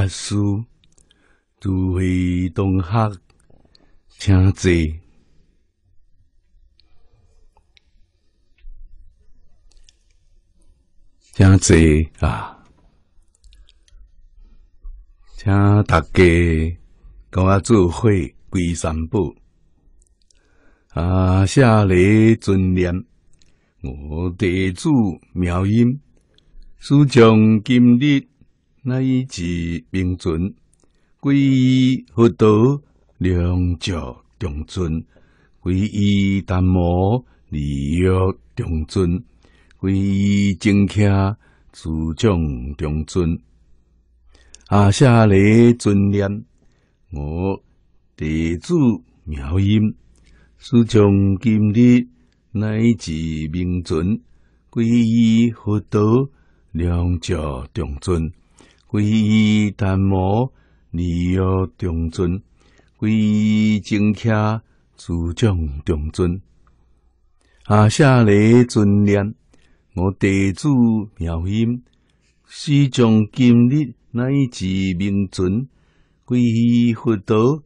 法师诸位同学，请坐，请坐啊！请大家跟我做伙皈三宝啊！夏礼尊念我地主妙音，今日。乃至明尊，皈依佛陀，两脚重尊；皈依檀摩，二药重尊；皈依正伽，诸众重尊。阿舍利尊念，我弟子妙音，是从今日乃至明尊，皈依佛陀，两脚重尊。皈依檀摩尼奥中尊，皈依正恰自将中尊，阿舍勒尊念我地主妙音，始终今日乃至名尊，皈依佛陀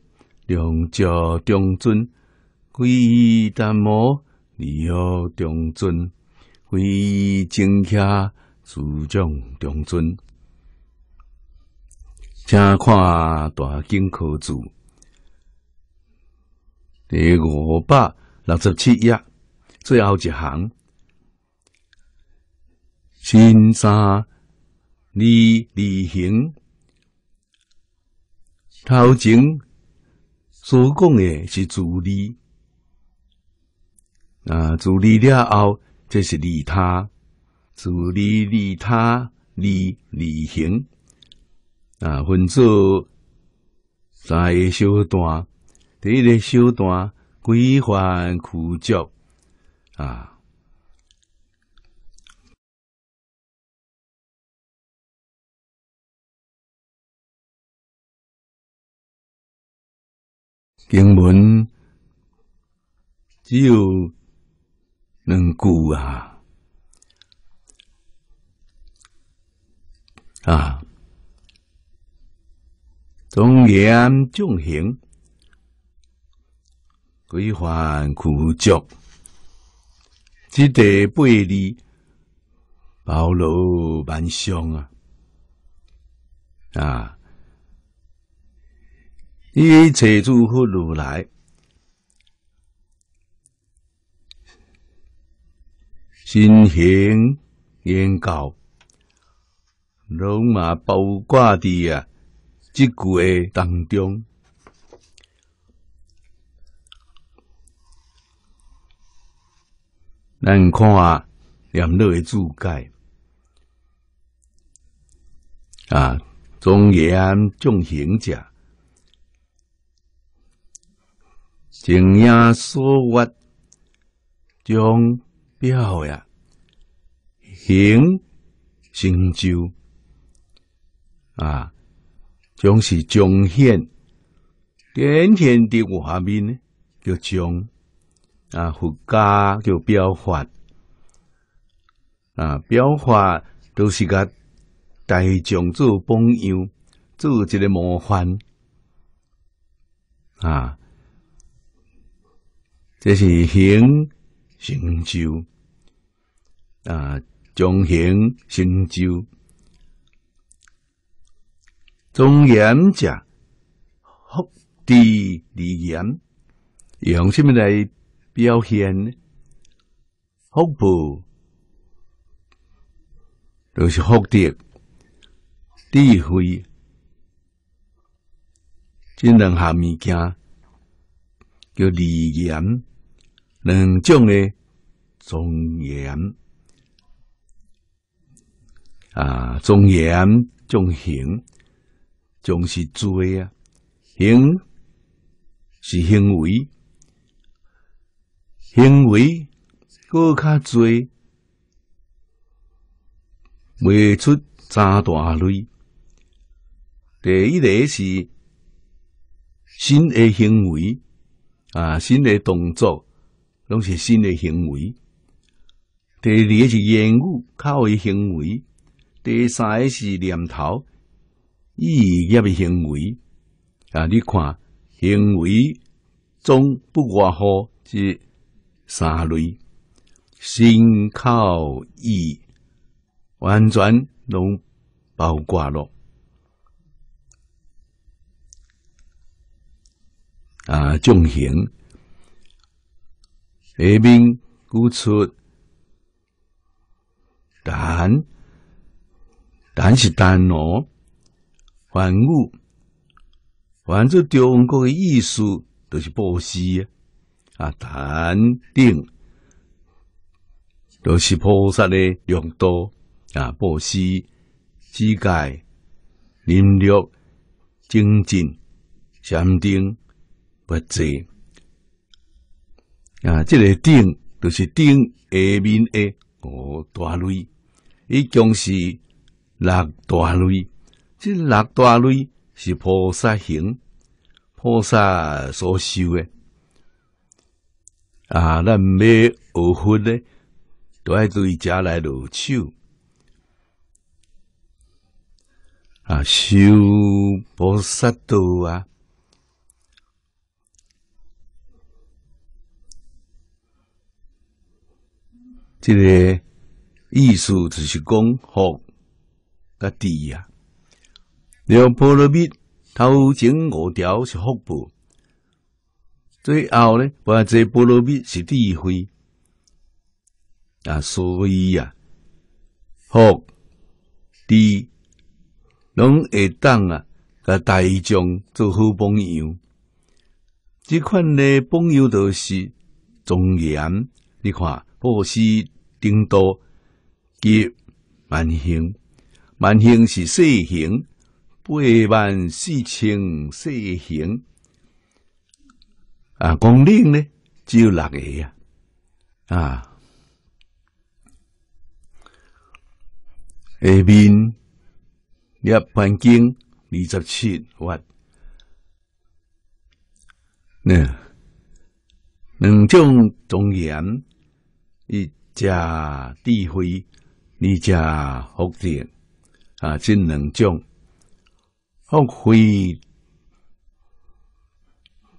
两教中尊，皈依檀摩尼奥中尊，皈依正恰自将中尊。请看《大经科注》第五百六十七页最后一行：“新三立利行，头前所讲的是自利。啊，自利了后，这是利他；自利利他，立利行。”啊，分作三个小段，第一个小段规范曲竭啊。经文只有两句啊，啊。庄严众行，归还苦集，积德背离，包罗万象啊！啊！一切诸佛如来，心行严高，龙马宝挂的呀！即句诶当中，咱看啊，两诶注解啊，庄言众行者，正压所欲，将表呀行成就啊。讲是彰显天天的画面呢，叫讲啊，佛家叫表法啊，表法都是甲大众做榜样，做一个模范啊，这是行成就啊，行成就。中言者，福地利言，用什么来表现呢？福报就是福地，智慧，这两项物件叫利言。两种的中言啊，忠言忠行。总是做啊，行是行为，行为搁较做，未出三大类。第一个是新的行为啊，新的动作，拢是新的行为。第二个是言语较为行为，第三个是念头。意业的行为啊！你看，行为中不外乎这三类，心、口、意，完全拢包括了啊！重行。下面举出，但但是但喏。凡物，凡这中国的意思都是布施啊！啊，禅定，都是菩萨的用多啊！布施、知解、忍力、精进、禅定、不济啊！这个定，就是定下面的五大类，一共是六大类。这六大类是菩萨行，菩萨所修的。啊，咱要学佛的，都爱对家来落手。啊，修菩萨道啊！这个意思就是讲福甲第啊。了，波罗蜜头前五条是福报，最后呢，把这波罗蜜是智慧啊。所以呀，福、智拢会当啊，甲大众做好榜样。这款呢，榜样都是庄严。你看，或是顶多及万幸，万幸是善行。八万四千四行啊！公领呢只有六个呀啊！下面约半径二十七万，那两种庄严，一家智灰，一家福建啊，这两种。福慧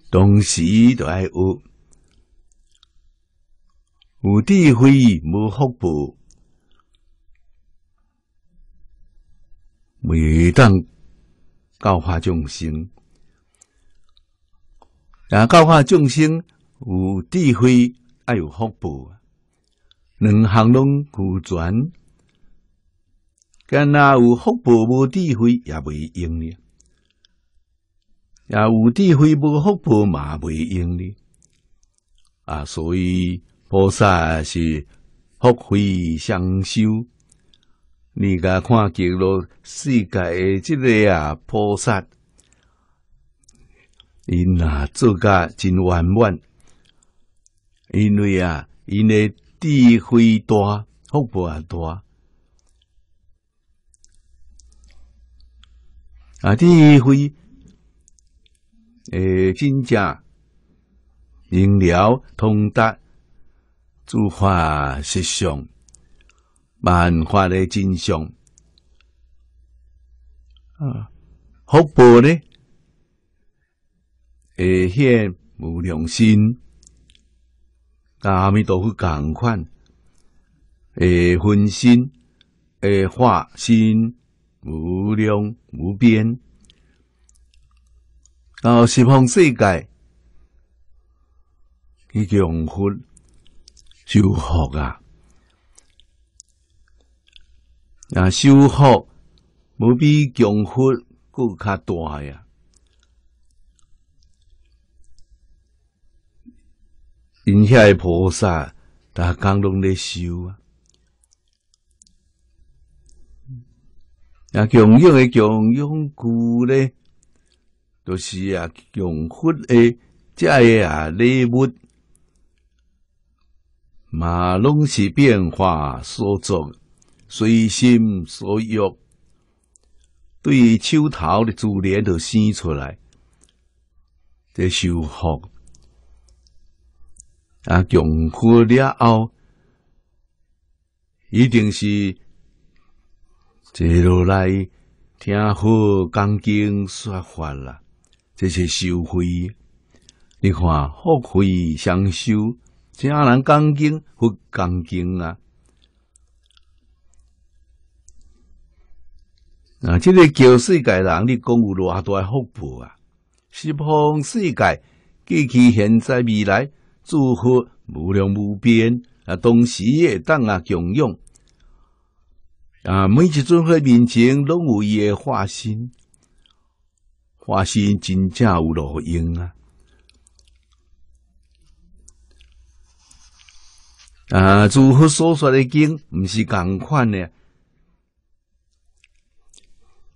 同时都爱有，有智慧无福报，未当教化众生。啊，教化众生有智慧，还有福报，两行拢互持。干那有福报无智慧也未用呢。也，无地慧无福报嘛袂用哩，啊，所以菩萨是福慧双修。你家看极了世界即个啊，菩萨因啊做噶真圆满，因为啊，因诶智慧大，福报也大啊，智慧。诶，真正明了、通达、诸法实相、万法的真相。啊，福报呢？诶，现无量心，跟阿弥陀佛同款。诶，分心，诶，化心，无量无边。然后十方世界，去降伏，修学啊！啊，修学，无比降伏，故较大呀！因诶菩萨，逐刚拢咧修啊！啊，降用的降用故咧。就是啊，用火的这些啊，礼物嘛，拢是变化所作，随心所欲，对于手头的资源就生出来，得修复啊，用火了后，一定是坐落来听好讲经说话了。这些收费。你看福慧双修，这阿人钢筋或钢筋啊，啊，这个叫世界人，你有偌大还福报啊？西方世界及其现在、未来，祝福无量无边啊！东西也当啊共用啊，每一尊和面前拢有伊的化身。花心真正有路用啊！啊，诸佛所说的经不是共款的，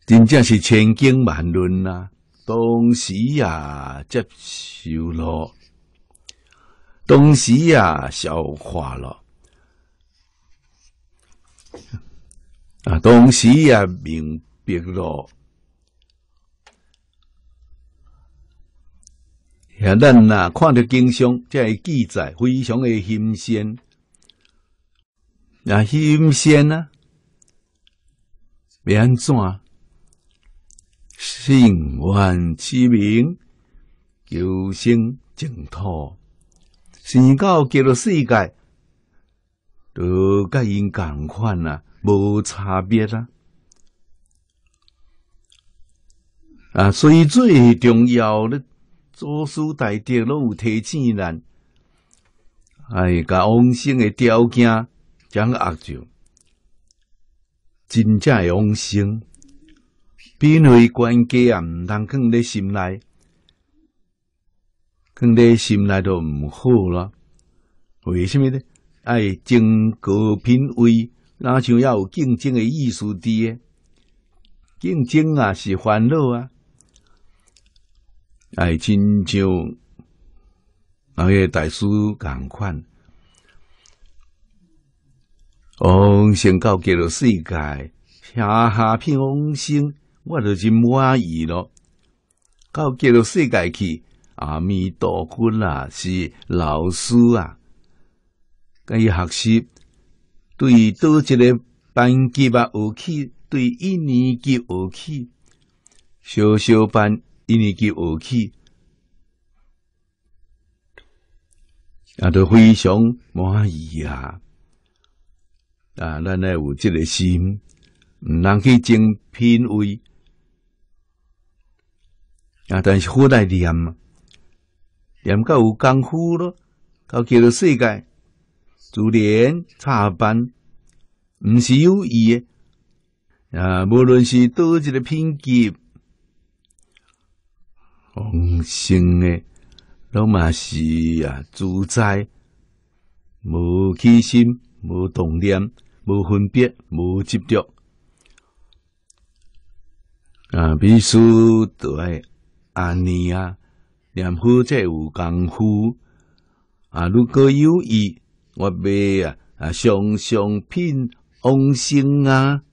真正是千经万论啊。当时呀，接受了；当时呀，消化了；啊，当时呀，明白了。遐咱呐，看着经上，即系记载，非常诶新鲜，啊，新鲜啊，要安怎啊？信愿起名，求生净土，生到极乐世界，都甲因共款啊，无差别啊。啊，所以最重要的。祖师大德拢有提醒咱，哎，甲往生诶条件讲个住，真正诶往生，品回关家啊，毋通放伫心内，放伫心内都毋好啦。为什么呢？爱争高品位，若像要有竞争诶意思伫诶，竞争也是烦恼啊。爱真像那些大师共款，往星到给了世界，下下片往生，我就真满意了。到给了世界去阿弥陀佛啊，是老师啊，甲伊学习，对倒一个班级啊学起对一年级学起，小小班。因年级学起，啊，都非常满意啊！啊，咱来有这个心，能去争品位啊，但是好来念嘛，念到有功夫咯，到叫做世界，自然插班，唔是有意的啊，无论是多一个品级。往生诶，拢嘛是啊，主宰无起心，无动念，无分别，无执着。啊，必须爱安尼啊，念佛才有功夫。啊，如果有意，我买啊啊上上品往生啊，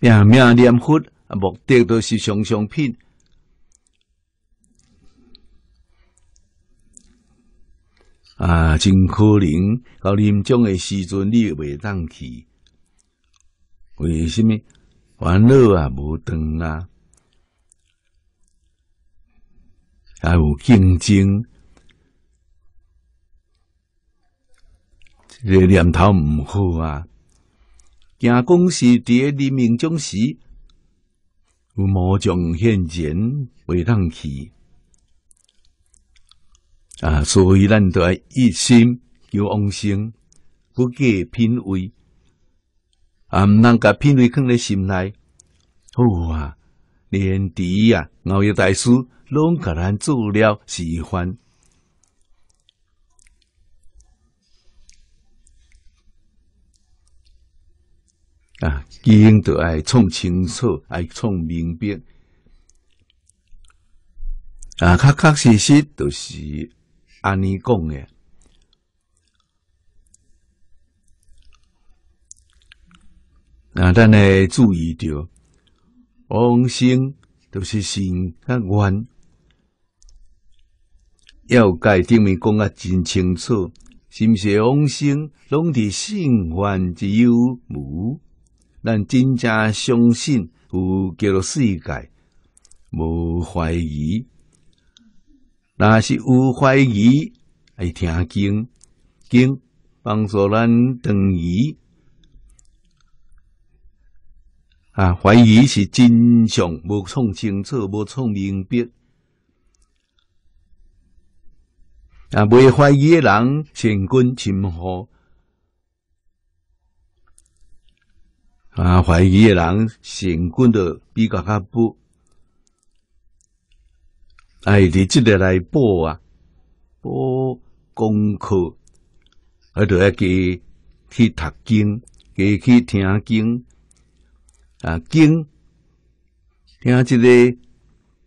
拼命念佛。啊，目的都是上上品。啊，真可能到临终的时阵，你袂当去？为什么？烦恼啊，无断啊，还有竞争，这个念头唔好啊。惊讲是伫咧临命终时。无将现前，袂当去啊！所以咱都一心求往生，不计品位，啊！唔能甲品位放咧心内，好啊！莲池啊，熬夜大师拢甲咱做了示范。啊，基因就爱创清楚，爱创明白。啊，确确实实就是安尼讲诶。啊，咱来注意着，往生就是心较远，要界顶面讲啊真清楚，是毋是往生拢伫性患之忧无？咱真正相信有叫世界，无怀疑。若是有怀疑爱听经，经帮助咱断疑。啊，怀疑是真相，无从清楚，无从明白。啊，未怀疑的人，乾坤清好。啊！怀疑的人，成棍的比较加不。哎，你即个来报啊！报功课，还多爱去去读经，去去听经。啊，经听一个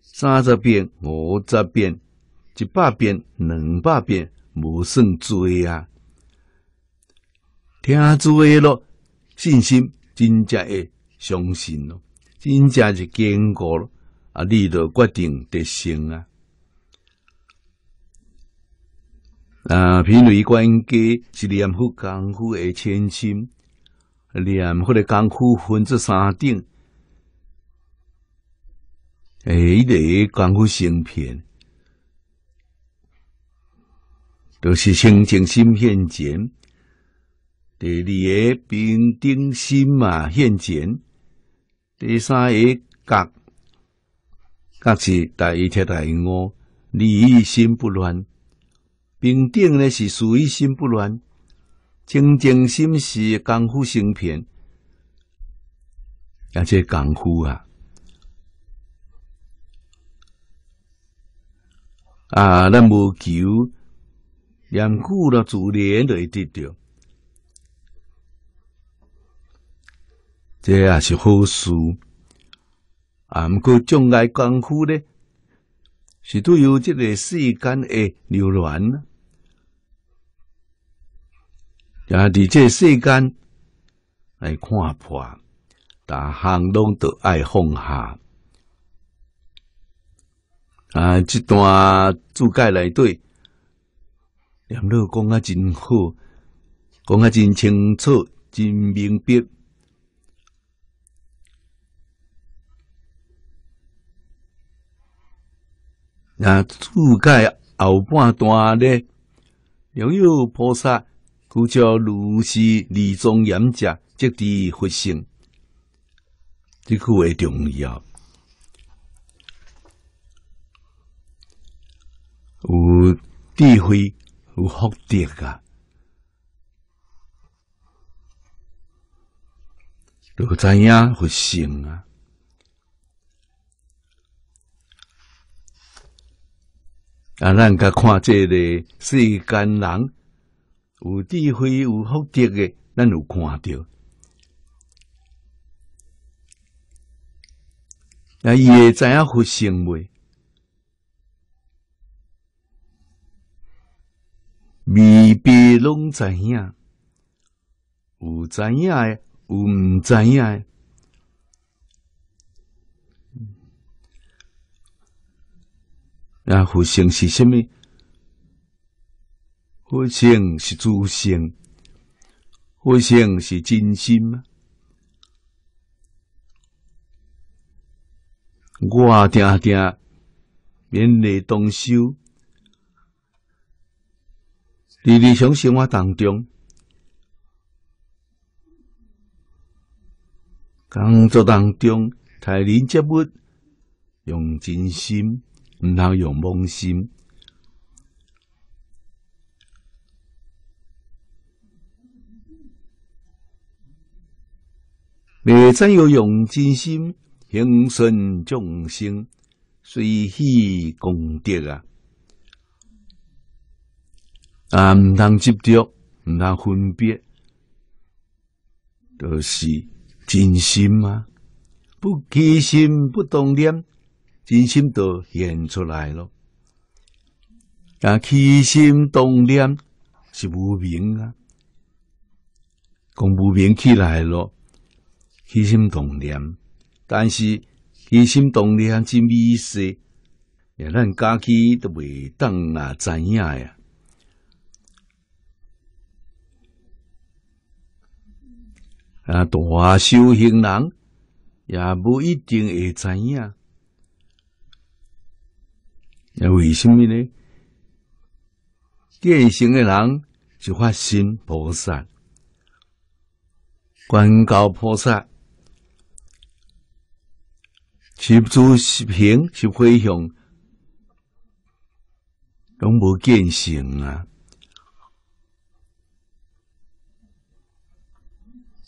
三十遍、五十遍、一百遍、两百遍，无算多啊。听多了，信心。真正诶，相信咯，真正是坚固咯，啊，你就决定得行啊！啊，品类关格是念佛功夫而千千，念佛的功夫分作三定，诶，一个功夫成片，都是清净心片前。第二个平定心嘛，现前；第三个格，格是大一七、大五，利益心不乱。平定呢是随心不乱，清净心是功夫成片。而且功夫啊，啊，咱无求，连句了，自然就会得到。这也是好事。啊，毋过种来功夫呢，是对于即个世间诶流恋啊。也伫这世间来看破，逐项拢着爱放下。啊，即段注解内底，念老讲啊真好，讲啊真清楚，真明白。那覆盖后半段呢？拥有菩萨，故叫如是理中演讲，即地佛性。这句话重要，有智慧，有福德啊！若知影佛性啊！啊！咱甲看这个世间人，有智慧、有福德的，咱有看到。啊，伊会知影福星未？未必拢知影，有知影的，有唔知影的。那福星是甚物？福星是自信，福星是真心。吗？我定定勉力动手，日日常生活当中，工作当中，台林接目用真心。毋通用妄心，你怎要用真心，行顺众生随喜功德啊！啊，毋通执着，毋通分别，都是真心啊！不起心，不动念。真心都现出来了，但起心动念是无明啊！讲无明起来了，起心动念，但是起心动念之意思，也咱家己都未当啊，知影呀！啊，大修行人也不一定会知影。为什么呢？践行的人就发心菩萨，观教菩萨，持做是平是飞翔，拢无践行啊！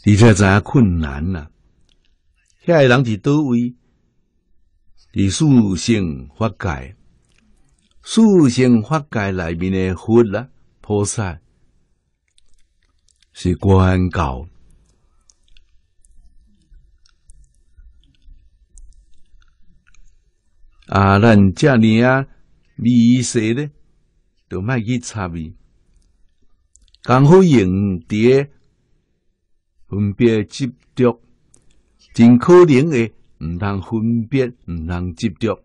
你才知影困难啊！遐个人伫倒位，伫塑性发界。四性法界内面的佛啦、菩萨是观教啊，咱遮尔啊，美识咧，就卖去差伊。刚好用的分别执着，尽可能诶，毋通分别，毋通执着。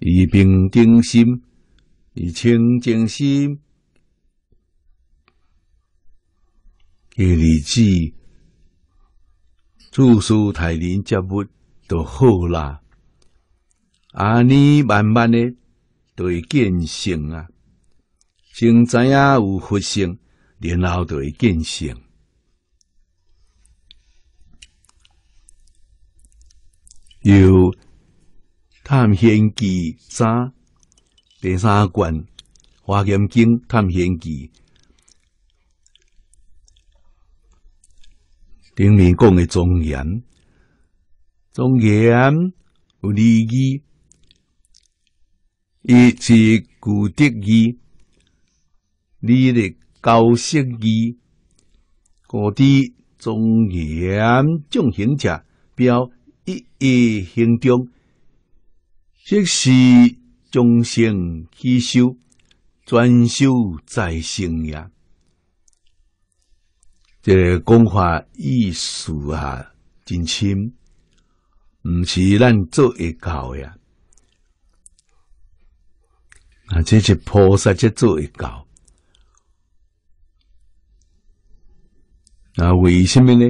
以平定心，以清净心，记日子，诸事待人接物著好啦。安尼慢慢的著会渐性啊，先知影有佛性，然后著会渐性探险记三，第三关《华严经》探险记。顶面讲的庄严，庄严有利益，一是古德语。你的高声义，古德庄严，众行者表一一行动。这是终生积修，专修在生呀。这讲法意思啊，真深，唔是咱做一到呀。啊，这是菩萨在做一到。啊，为什么呢？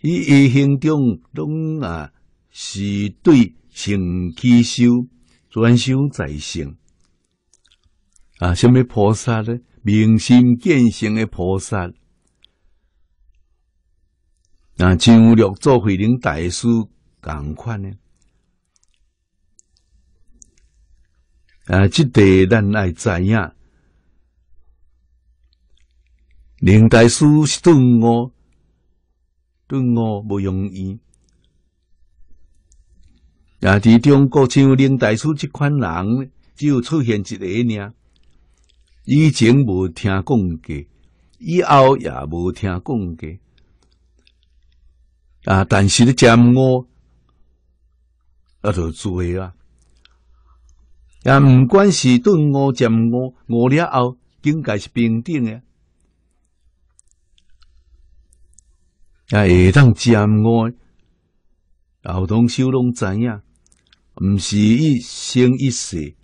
伊一生中拢啊是对。成其修，专修在行啊！什么菩萨呢？明心见性的菩萨。啊，像入做慧能大师，赶款呢？啊，即点咱爱知影。林大师是顿悟，顿悟无容易。在中国像林黛玉这款人，只有出现一个呢。以前无听讲过，以后也无听讲过。啊，但是咧，煎熬，啊，就做啊。也毋管是顿熬煎熬熬了后，境界是平等诶。啊，下趟煎熬，老同小拢知影，毋是一生一世，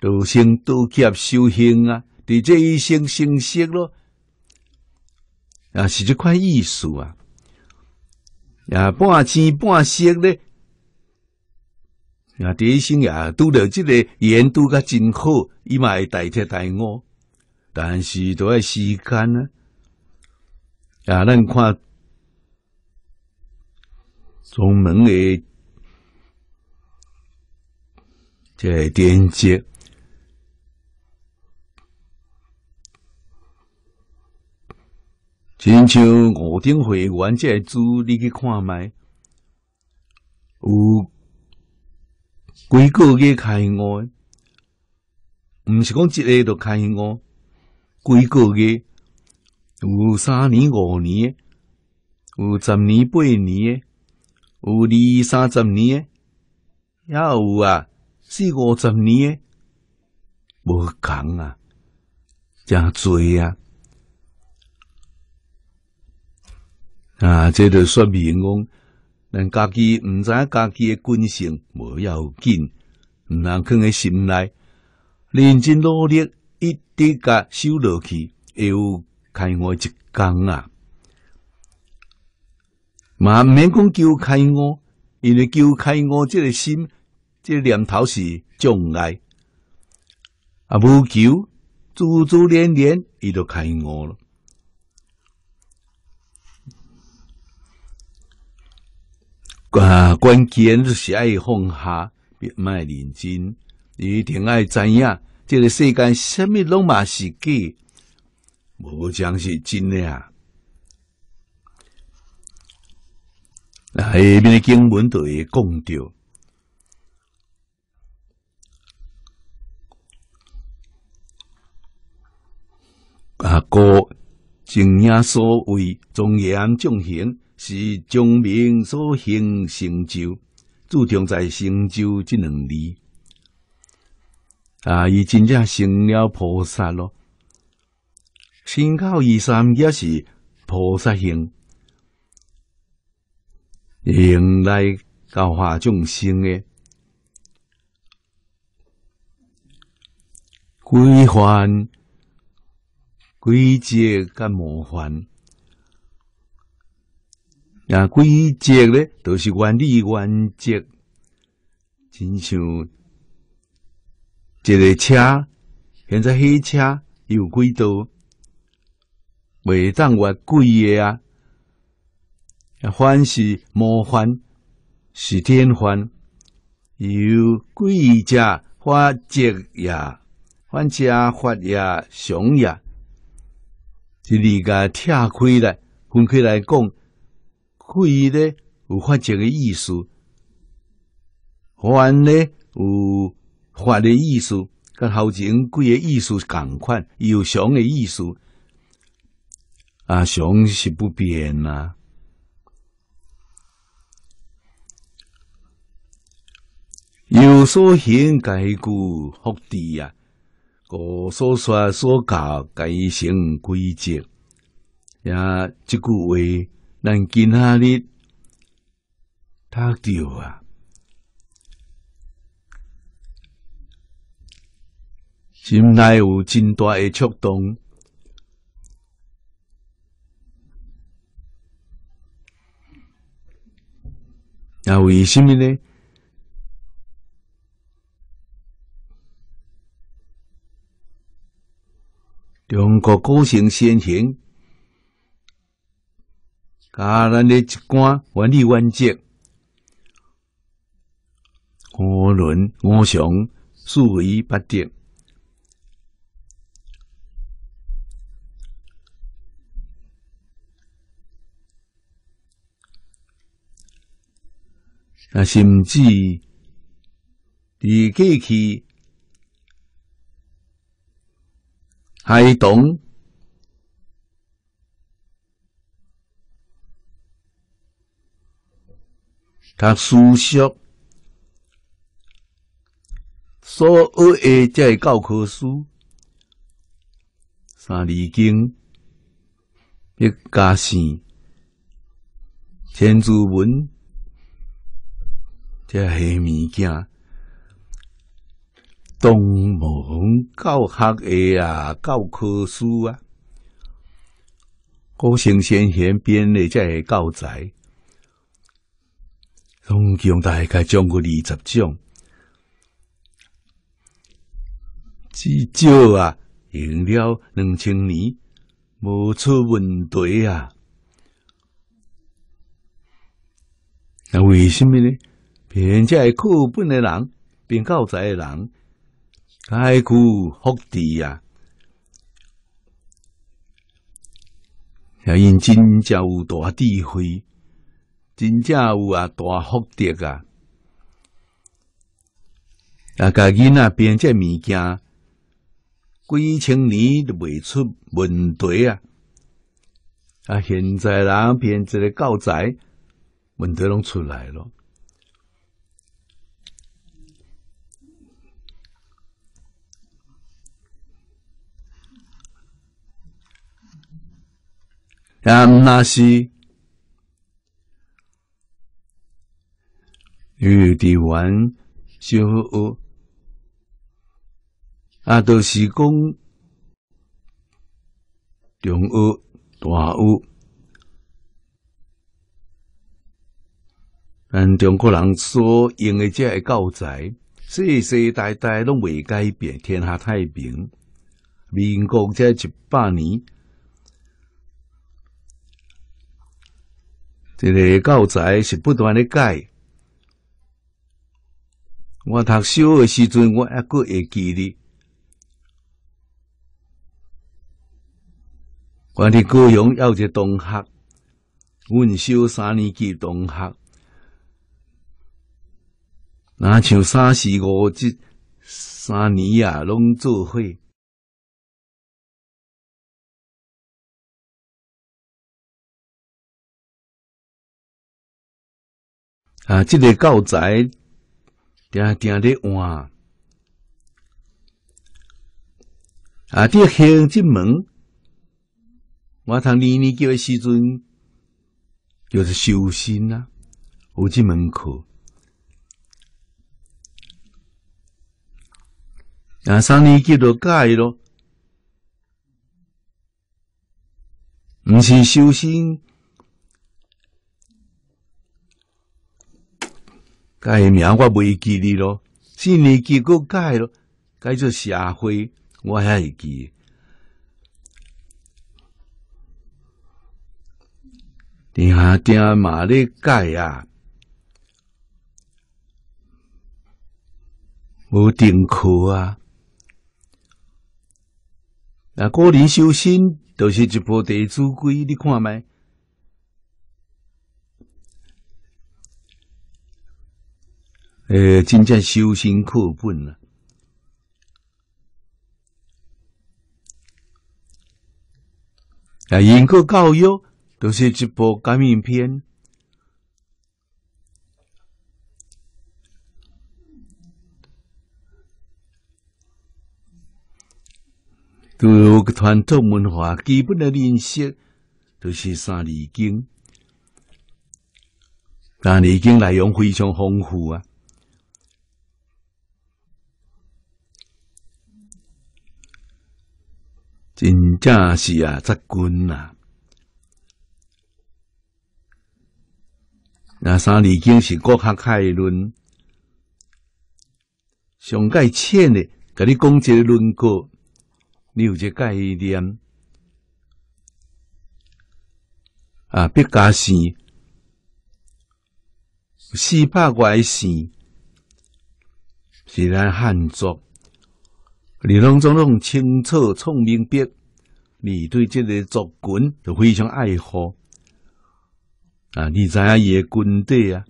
都生都劫修行啊！伫这一生成色咯，啊是即款意思啊，啊，半生半色咧，啊第一生也拄着即个缘拄甲真好，伊嘛会代替代我，但是都系时间啊，啊咱看，宗门诶。在点击，亲像五顶会员在做，你去看卖有几个月开我？唔是讲一日就开我，几个月有三年、五年、有十年、八年、有二三十年的，也有啊。四五十年诶，无共啊，真衰啊！啊，这就说明讲，咱家己毋知影家己诶，根性无要紧，毋通囥喺心内。认真努力，一直甲修落去，会有开我一工啊！嘛，毋免讲叫开我，因为叫开我，即个心。这个念头是障碍，啊，无求，珠珠连连，伊就开悟了。啊，关键就是爱放下，别卖认真，一定爱知影，这个世间什么拢嘛是假，无将是真的啊！那下面经文都会讲到，啊，哥，正也所谓庄严正行，是众民所行成就，注定在成就这两字。啊，伊真正成了菩萨咯。身口意三也是菩萨行，用来教化众生的归还。规则甲魔幻，那规则咧都是原理原则，就像一个车，现在黑车有轨道，袂当越轨个啊！欢是魔幻是天范，有规则法则呀，欢喜法呀想呀。即字甲拆开来，分开来讲，开咧有法解的意思，凡咧有法的意思，甲头前几个意思共款，有常诶意思啊，常是不变啊。有所行，改故复地啊。个所说所教，改行规则，也即句话，咱今下日读着啊！心内有真大诶触动，啊，为虾米呢？中国古圣先贤，加咱的一贯万理万则，无论五常，数以八迭，啊，甚至在过去。孩童，他书写，所有在教科书，三字经，一家姓、千字文，这些物件。东盟教学的啊，教科书啊，郭成先贤编的这些教材，总共大概将过二十种，至少啊，用了两千年，无出问题啊。那为什么呢？编这课本的人，编教材的人。开古福地啊！遐因真正有大智慧，真正有啊大福德啊。啊，家己那边这物件，几千年都未出问题啊。啊，现在人编这个教材问题拢出来了？但那是幼稚文小学，啊，都是讲中学、大学。但中国人所用的这些教材，世世代代拢未改变，天下太平。民国这一百年。这个教材是不断的改。我读小学时阵，我还过会记得。我的故乡有一个同学，阮小三年级同学，拿像三十五即三年啊，拢做会。啊，这个教材定定伫换啊，这个行进门，我读二年级时阵就是修心啦，有即门课。啊，三年级都改咯，毋是修心。改名我未记哩咯，四年级佫改咯，改做社会我还会记。丁啊定嘛咧改啊，无定课啊。那个人修身就是一部的书柜，你看麦？诶，真正修心课本呐！啊，英国教育都是一部革命片，都有个传统文化基本的认识，都是《三字经》。但《三字经》内容非常丰富啊。真正是啊，扎根啊。那三字经是国学概论，上界浅的，甲你讲一个轮廓，你有个概念啊？毕加索，四百外西，是咱汉族。你拢总种清楚聪明笔，你对即个作文都非常爱好啊！你知影伊个军队啊，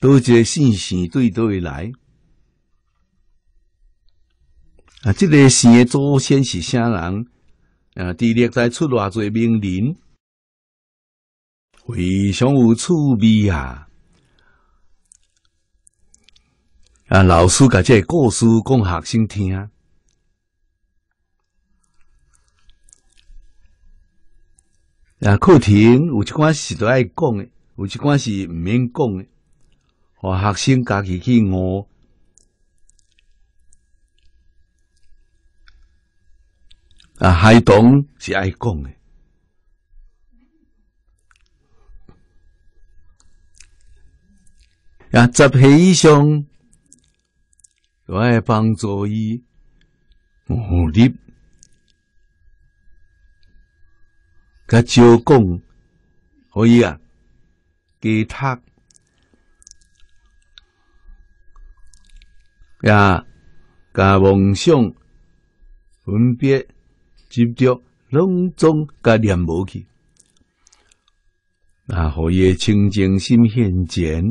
多个信息对会来啊！即个写祖先是啥人啊？地历在出偌侪名人，非常有趣味啊！啊，老师甲即个故事讲学生听啊，课程有几寡是都爱讲的，有几寡是毋免讲的。互学生家己去学，啊，孩童是爱讲的。啊，执以上，我爱帮助伊，努力。甲招讲，可以啊，其他呀，甲梦想分别执着拢总甲念无去，那何以清净心现前？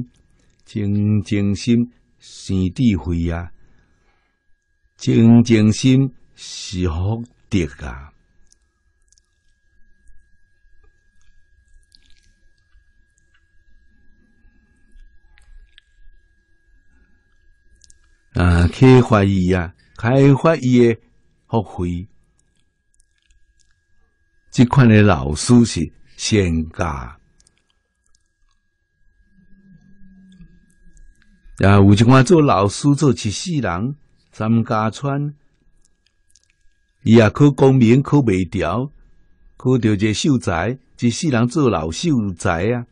清净心生智慧啊！清净心是福德啊。啊，开发伊啊，开发伊诶学费。即款诶老师是先家。啊，有一寡做老师做一世人，三加川，伊也考功名考未着，考着一个秀才，一世人做老秀才啊。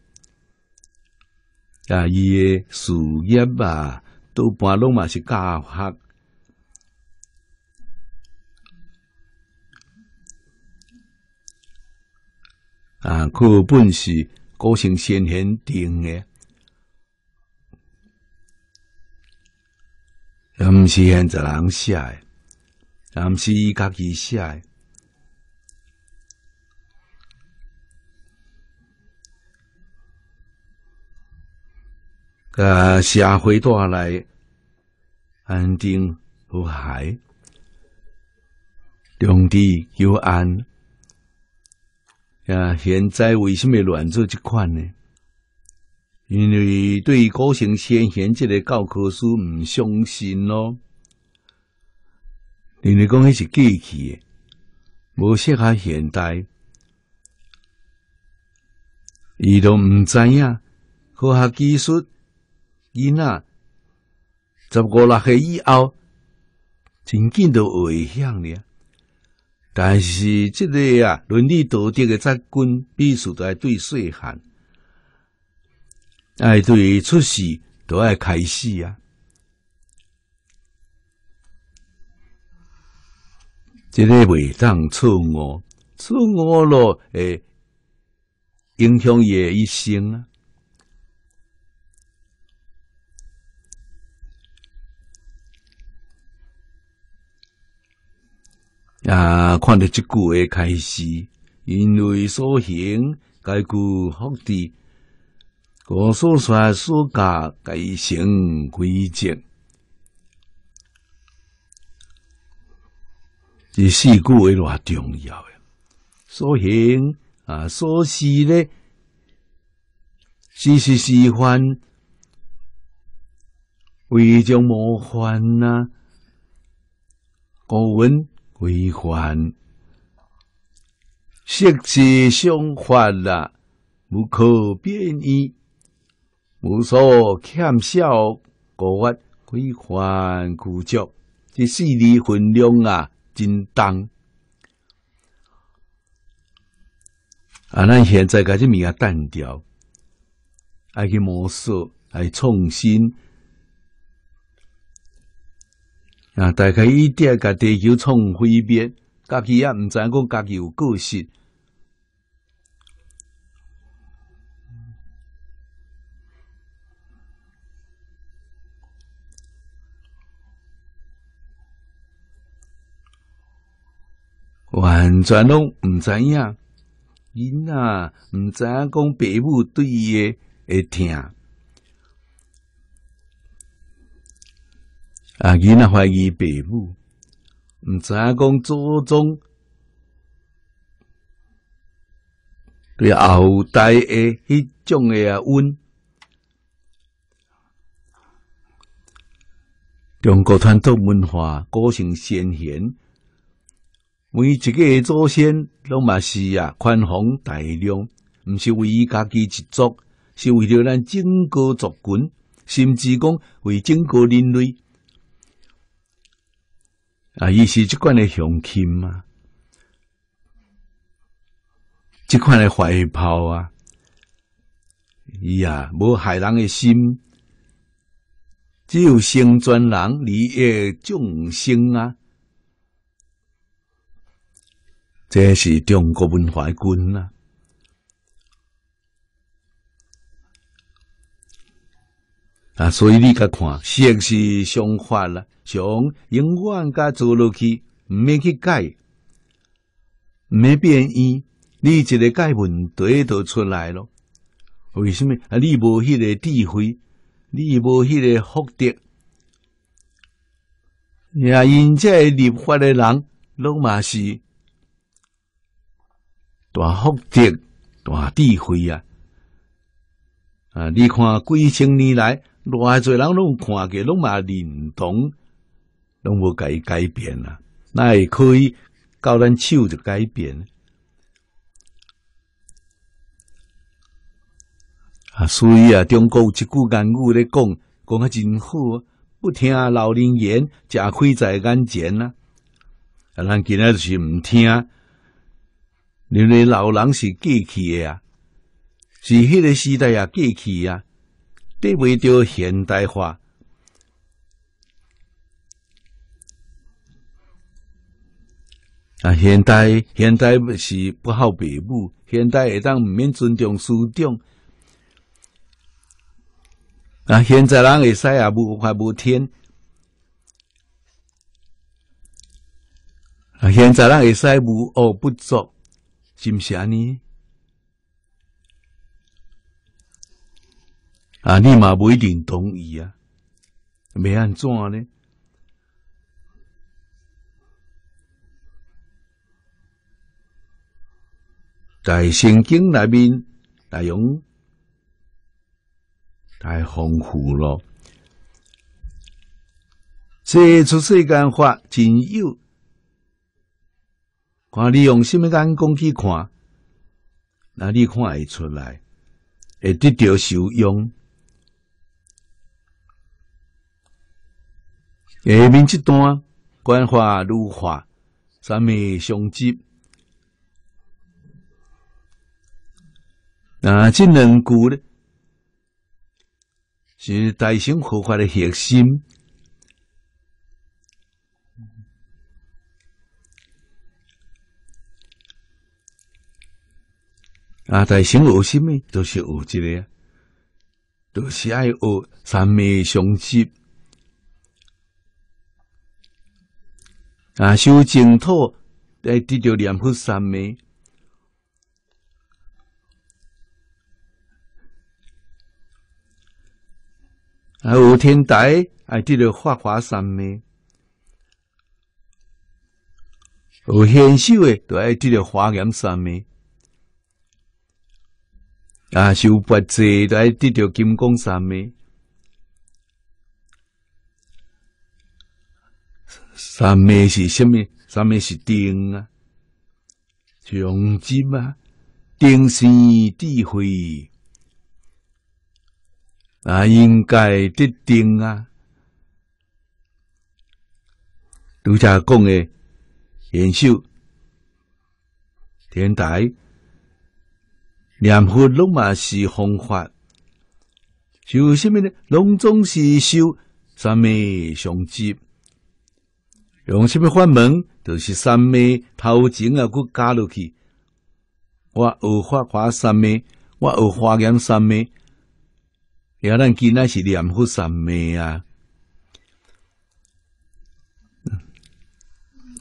啊，伊诶事业啊。多半拢嘛是教学啊，课本是古性先贤定的，也毋是现在人写，也毋是伊家己写。甲社会带来。安定和海，良知、有安。啊，现在为什么乱做这款呢？因为对古圣先贤这个教科书唔相信咯。因为讲，那是过去，无适合现代。伊都唔知影，科学技术，伊那十五六岁以后，真见都危险了。但是这个啊，伦理道德的扎根必须要对细汉，爱对出世都爱开始啊。这个未当错误，错误了诶，影响也一生啊。啊，看到即句话开始，因为所行该故福地，我所说所讲该行归正。这四句话偌重要呀！所行啊，所思咧，时时喜欢为将无欢呐，古文。归还，实质相法啊，无可变议。无所欠少，无法归还古籍，这四字分量啊，真重。啊，咱现在开这物啊，单调，爱去摸索，爱创新。大概伊点甲地球创毁灭，家己也毋知讲家己有故事。完全拢毋知影，囡仔毋知影讲爸母对伊诶会疼，啊！囡仔怀疑爸母，毋影讲祖宗，对后代诶迄种诶啊阮，中国传统文化个性先贤，每一个祖先拢嘛是啊宽宏大量，毋是为伊家己一族，是为了咱整个族群，甚至讲为整个人类。啊！伊是即款诶雄亲嘛，即款诶怀抱啊，伊啊无害人诶心，只有生尊人利益众生啊。这是中国文化根啊！啊，所以你甲看毋是相法了。从永远甲做落去，毋免去改，毋免变伊。你一个改文，题都出来咯。为什么啊？你无迄个智慧，你无迄个福德。也因这立法的人，拢嘛是大福德、大智慧啊！啊，你看几千年来，偌济人拢看过，拢嘛认同。拢无伊改变啊，那会可以咱手就改变。啊，所以啊，中国有一句谚语咧讲，讲啊真好，不听老人言，吃亏在眼前啊。啊，咱今仔就是唔听，因为老人是过去诶啊，是迄个时代啊过去啊，得袂到现代化。啊！现代现代是不好父母，现代会当毋免尊重师长。啊！现在人会使也无法无天。啊！现在人会使无恶不作，是毋是安尼？啊！你嘛不一定同意啊，要安怎呢？在《圣经》内面，内容太丰富了。这出世间法真有，看你用什么眼光去看，那你看会出来，会得到受用。下面这段观法如法，三昧相即。那这两句呢，是大行佛法的核心。啊，大行核心呢，就是这个，啊，就是爱学三昧相续。啊，修净土来得着念佛三昧。啊，有天台爱滴了法华三昧，有显修的都爱滴了华严三昧，啊，修佛者都爱得了金刚三昧。三昧是什咪？三昧是定啊，终极嘛，定心智慧。啊，应该得顶啊独家讲诶研修天台念佛拢嘛是方法就啥物咧拢总是修啥物相接用啥物法门着是啥物头前啊搁加落去我学法化啥物我学化验啥物要咱今仔是念佛三昧啊！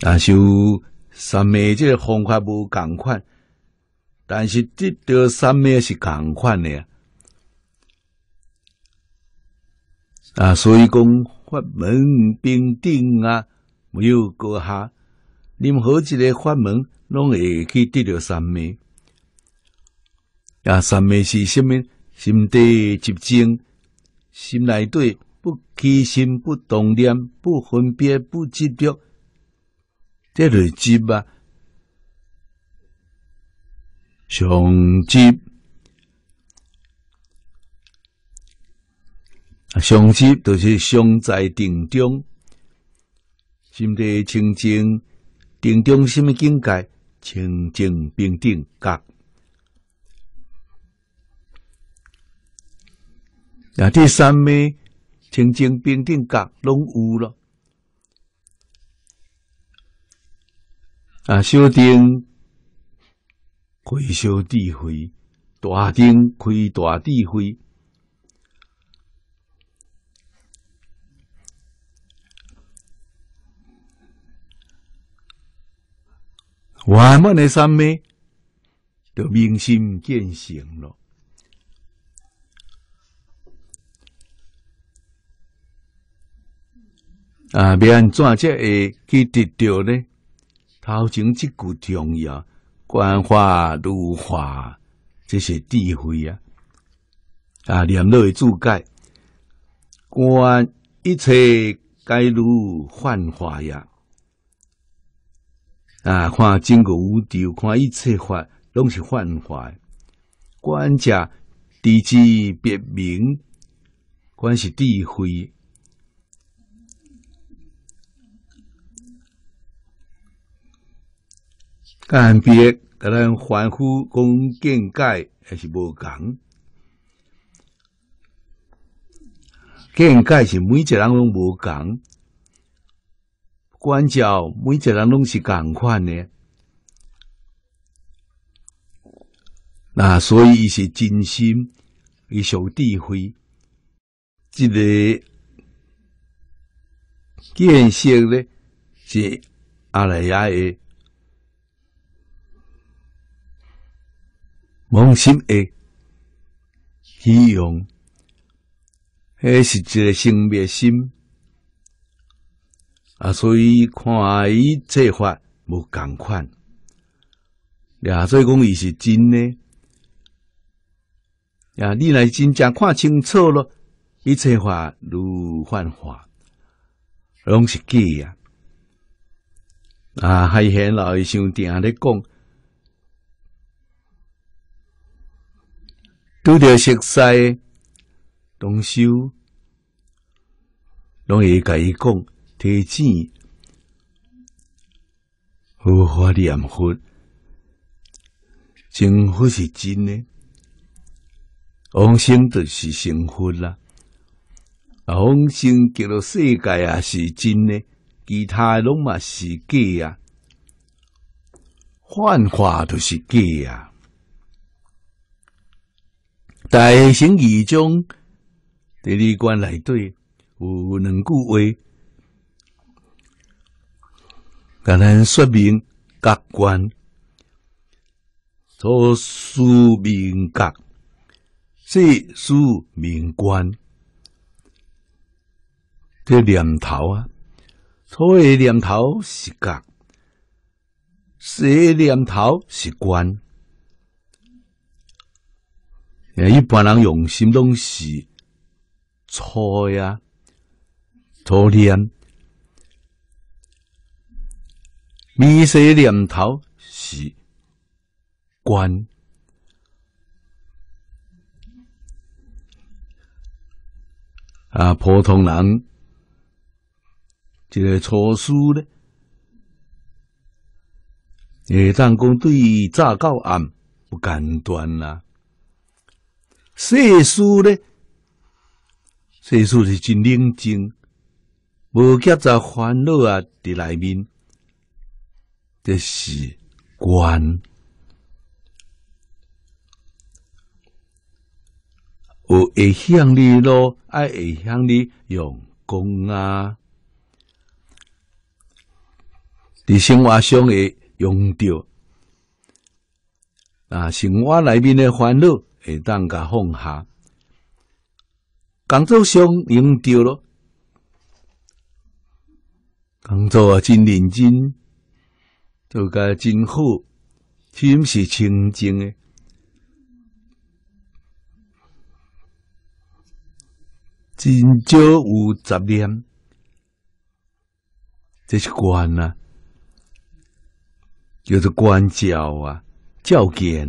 阿修三昧这方法无共款，但是得到三昧是共款的啊！所以讲法门平等啊，没有过下，你们好几类法门拢会去得到三昧，啊，三昧是什么？心地清净，心内底不起心，不动念，不分别，不执着，这类接吧。上啊，上执都是上在定中，心地清净，定中什么境界？清净平等觉。啊，第三枚清净平等觉拢有咯。啊，小丁开小智慧，大丁开大智慧。我们的三枚就明心见性了。啊！要安怎才会去得到呢。头前即句重要，观花如花，这是智慧啊！啊，两落去注解，观一切皆如幻化呀。啊，看整个宇宙，看一切法，拢是幻化。观家知之别明，观是智慧。干别，咱欢呼讲境界还是无共。境界是每一个人拢无共，关照每一个人拢是共款的。那所以，伊是真心，伊小智慧，这个建设咧，是阿赖亚的。妄心诶，虚荣，迄是一个生灭心啊，所以看伊这法无共款，俩做讲伊是真呢，呀，你来真正看清楚咯，一切法如幻化，拢是假呀，啊，海贤老一兄定咧讲。修道学禅，同手，拢会甲伊讲提点，荷法念佛，真佛是真嘞，往生就是成佛啦。啊，往生极乐世界也是真嘞，其他拢嘛是假呀，幻化都是假呀。大行义中，第二关内底有两句话，甲咱说明客观，做思、明格，写思、明观，这念头啊，初个念头是格，写念头是观。一般人用心拢是错呀？错念，迷失念头是观。啊，普通人一个错书呢？会当讲对，早到暗不间断啦。世事咧，世事是真冷静，无夹杂烦恼啊！伫内面，这是观。我会向你咯，爱向你用功啊！伫生活上会用到啊，生活内面的烦恼，会当甲放下，工作上用着咯，工作啊真认真，做甲真好，心是清净的，真少有杂念，这是官啊，就是官教啊，教给。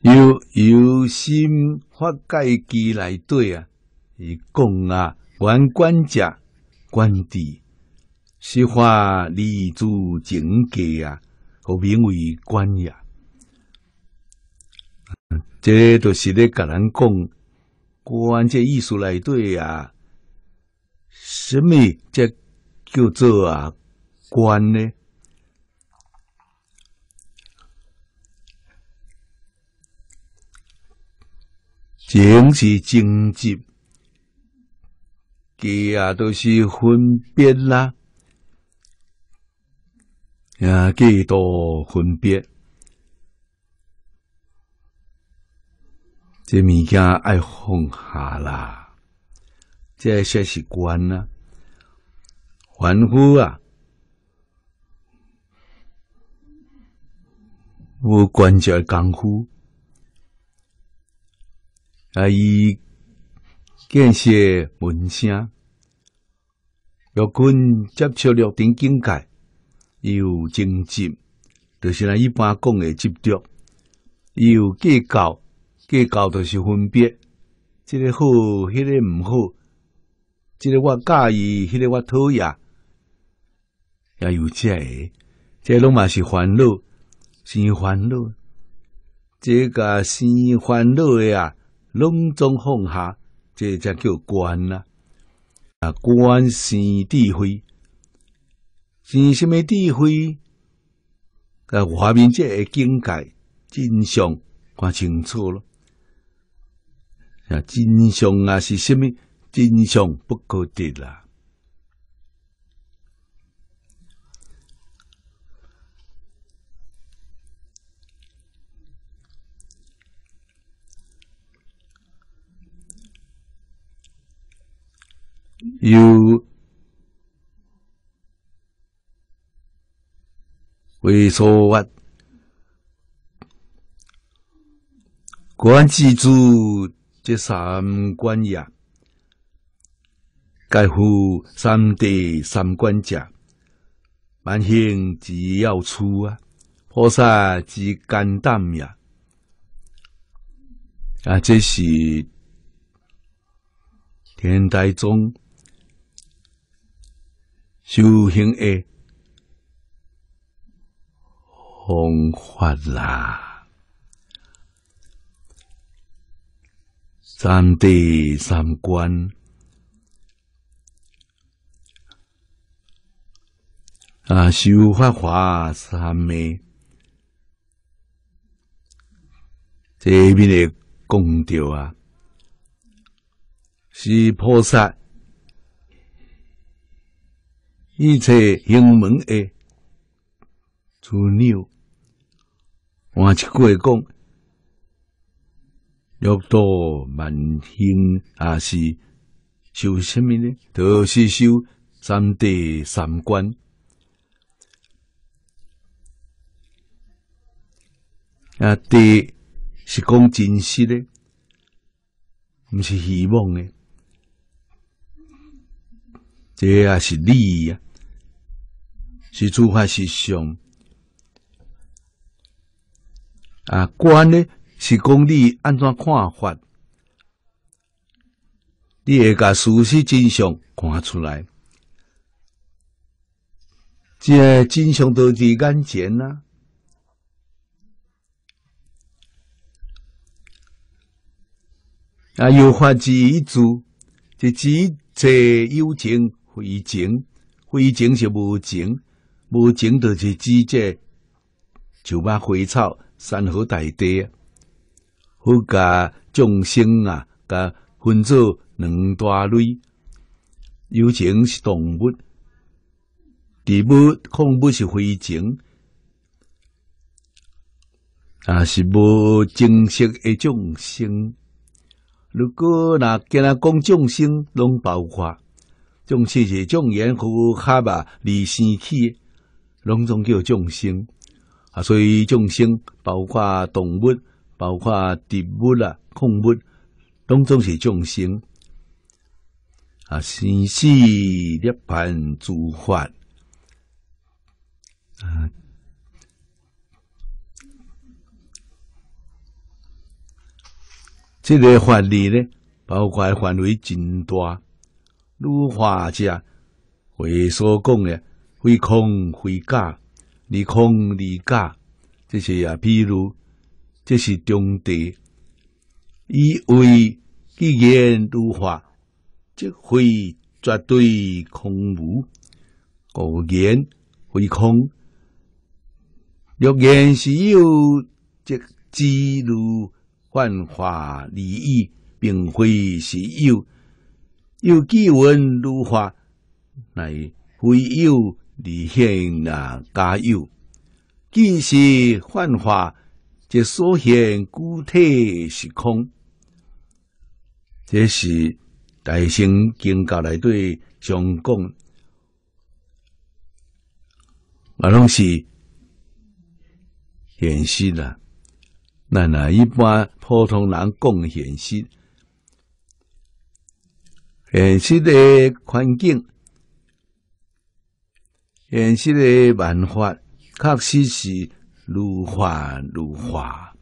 由由心发戒机来对啊，以供啊，原官家官地，实话立足境界啊，可名为官呀。这都是咧甲咱讲官这艺术来对啊，什么这叫做啊官呢？情是整集，计啊都是分别啦，啊，计多分别。这物件爱放下啦，这说是关啦，功夫啊，有关者功夫。啊！伊建设闻声，若君接触了顶境界，伊有精进，就是咱一般讲的执着。有计较，计较就是分别，这个好，那个毋好，这个我介意，那个我讨厌，也有这个。这拢嘛是烦恼，是烦恼。这个是烦恼诶啊！拢总放下，这才叫观啊，观生智慧是甚么智慧？啊，外面这个境界真相看清楚了，啊，真相啊是甚么？真相不可得啦！有，为什么管祭祖这三关呀？盖乎三地三关节，万幸即要出啊，菩萨即简单呀。啊，这是天台中。修行诶，方法啦，三地三观啊，修法华三昧，这边的讲雕啊，是菩萨。一切英门的枢纽，换一句话讲，欲多万幸，也是修什么呢？著是修三德三观啊！德是讲真实的，毋是希望的，这也是利啊。是主法是上。啊？观呢？是讲你安怎看法？你会甲事实真相看出来，即个真相伫伫眼前呢？啊，有法自足，即即这有情、非情、非情是无情。无情到是之前，就把花草、山河大地、佛和众生啊，佮分做两大类。有情是动物，植物、矿物是非情，啊是无精神的众生。如果那跟咱讲众生，拢包括从细细种缘和下吧，离生起。拢总叫众生啊，所以众生包括动物、包括植物啊、矿物，拢总是众生啊。生死涅槃诸法啊，这个法理呢，包括范围真大。如画者为所讲的。非空非假，离空离假，这些呀，比如，这是中谛，以为既言如法，则非绝对空无，故言非空。若言是有，则即如幻化离异，并非是有，有即文如法，乃非有。离现啦！加油！即是幻化，即所现具体时空。这是大乘金刚来对上讲，啊，拢是现实啦。那那一般普通人讲现实，现实的环境。演释的办法确实是如法如化。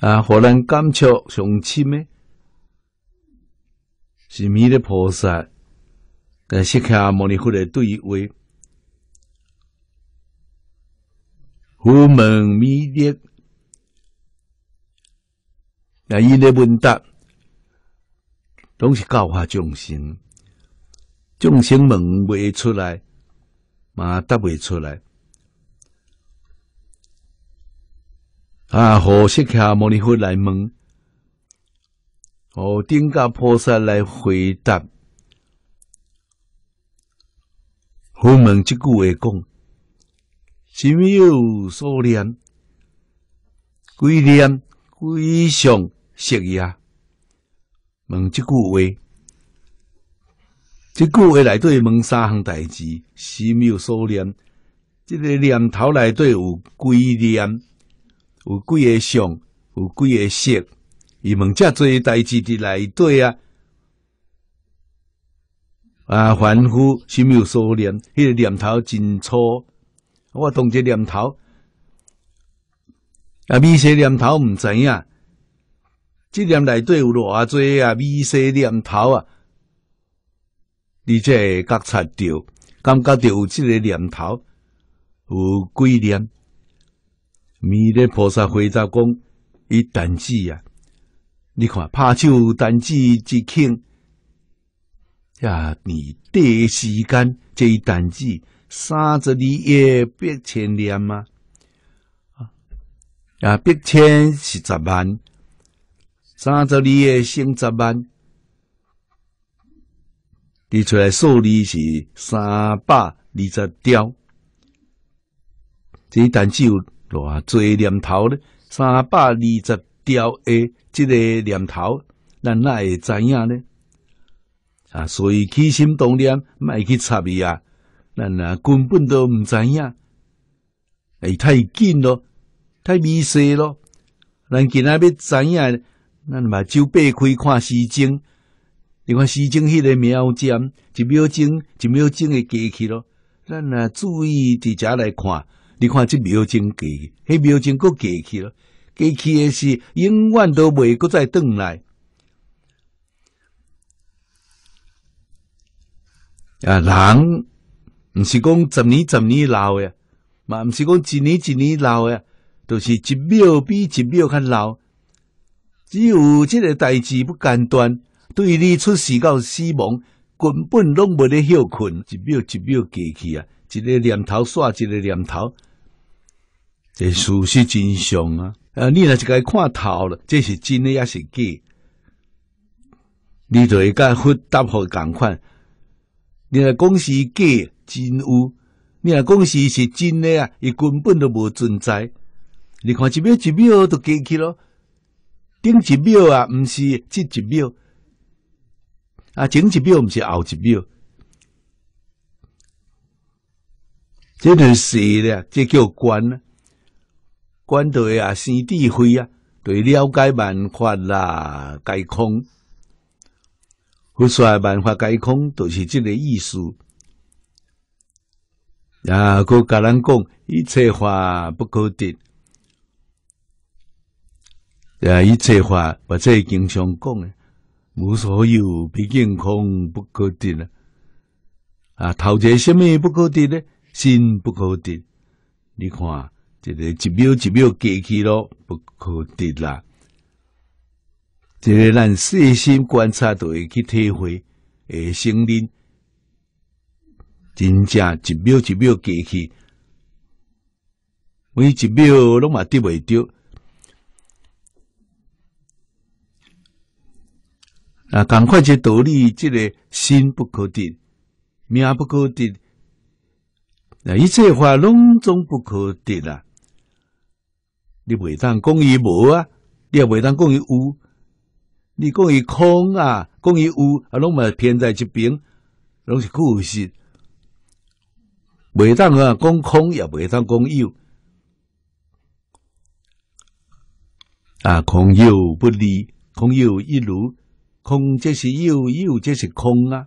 啊，互人感触上深咩？是弥勒菩萨跟释迦牟尼佛的对位，无门弥勒，那伊的问答。拢是教化众生，众生问未出来，嘛答未出来。啊，何须下摩尼佛来问？哦，顶伽菩萨来回答。佛问即句话讲：，心有所念？归念归相，摄呀。问即句话，即句话内底问三项代志，心有所念，即个念头内底有几念，有几个想，有几个想，伊问遮侪代志伫内底啊？啊，凡夫心有所念，迄个念头真错，我同即念头，啊，米些念头毋知影。即念内底有偌侪啊，美色念头啊，才会觉察到，感觉到有即个念头，有鬼念。弥勒菩萨回答讲：“一等指啊，你看，拍手等指一庆，呀，你得时间这一等指，三十二亿八千念啊，啊，八千是十万。”三十二个星十万，提出来数字是三百二十条。这但是有偌侪念头呢？三百二十条的这个念头，咱哪会知影呢？啊，所以起心动念卖去插伊啊！咱啊根本都唔知影，哎，太紧咯，太迷失咯，咱今仔要知影咱嘛周八开看时钟，你看时钟迄个秒针，一秒钟、一秒钟会过去咯。咱呐注意伫遮来看，你看即秒钟过，迄秒钟过过去咯。过去诶是永远都袂再转来。啊，人毋是讲十年、十年老诶，嘛毋是讲一年、一年老呀，就是一秒比一秒较老。只有即个代志不间断，对你出事到死亡，根本拢无咧休困，一秒一秒过去啊，一个念头煞一个念头，这事实真相啊！啊，你若一伊看透了，这是真的也是假，你会甲伊回答何共款？你若讲是假，真有；你若讲是是真的啊，伊根本都无存在。你看一秒一秒都过去咯。顶一秒啊，毋是即一秒啊。顶一秒毋是后一秒，这著是咧，这叫观啊。观著啊，生智慧啊，对了解万法啦。皆空，佛说诶，万法皆空，著是即个意思啊。搁甲咱讲一切法不可得。啊！一切话或这经常讲的，无所有，毕健康，不可得啊。啊，一个什么不可得呢？心不可得。你看，这个一秒一秒过去咯，不可得啦。这个咱细心观察就会去体会，诶，心灵真正一秒一秒过去，每一秒拢嘛得袂到。啊，赶快去独立！这个心不可得，命不可得。啊，一切话拢总不可得啊！你未当讲伊无啊，你也未当讲伊有。你讲伊空啊，讲伊有啊，拢嘛偏在一边，拢是故事。未当啊，讲空也未当讲有。啊，空有不离，空有一如。空即是有，有即是空啊！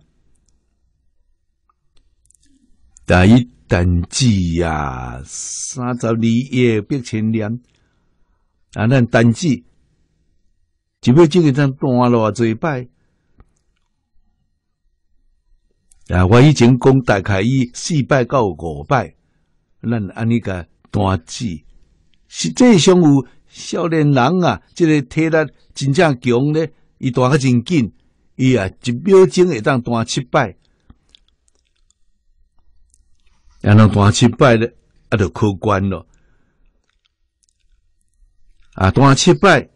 打一等字呀，三十二页八成两啊！咱等字，就要这个断锻炼几摆。啊，我以前讲大概以四摆到五百，咱安尼个单字。实际上有少年人啊，这个体力真正强咧。伊弹段真紧，伊啊一秒钟会当弹七摆，然后弹七摆咧，啊就可观了。啊，弹七摆，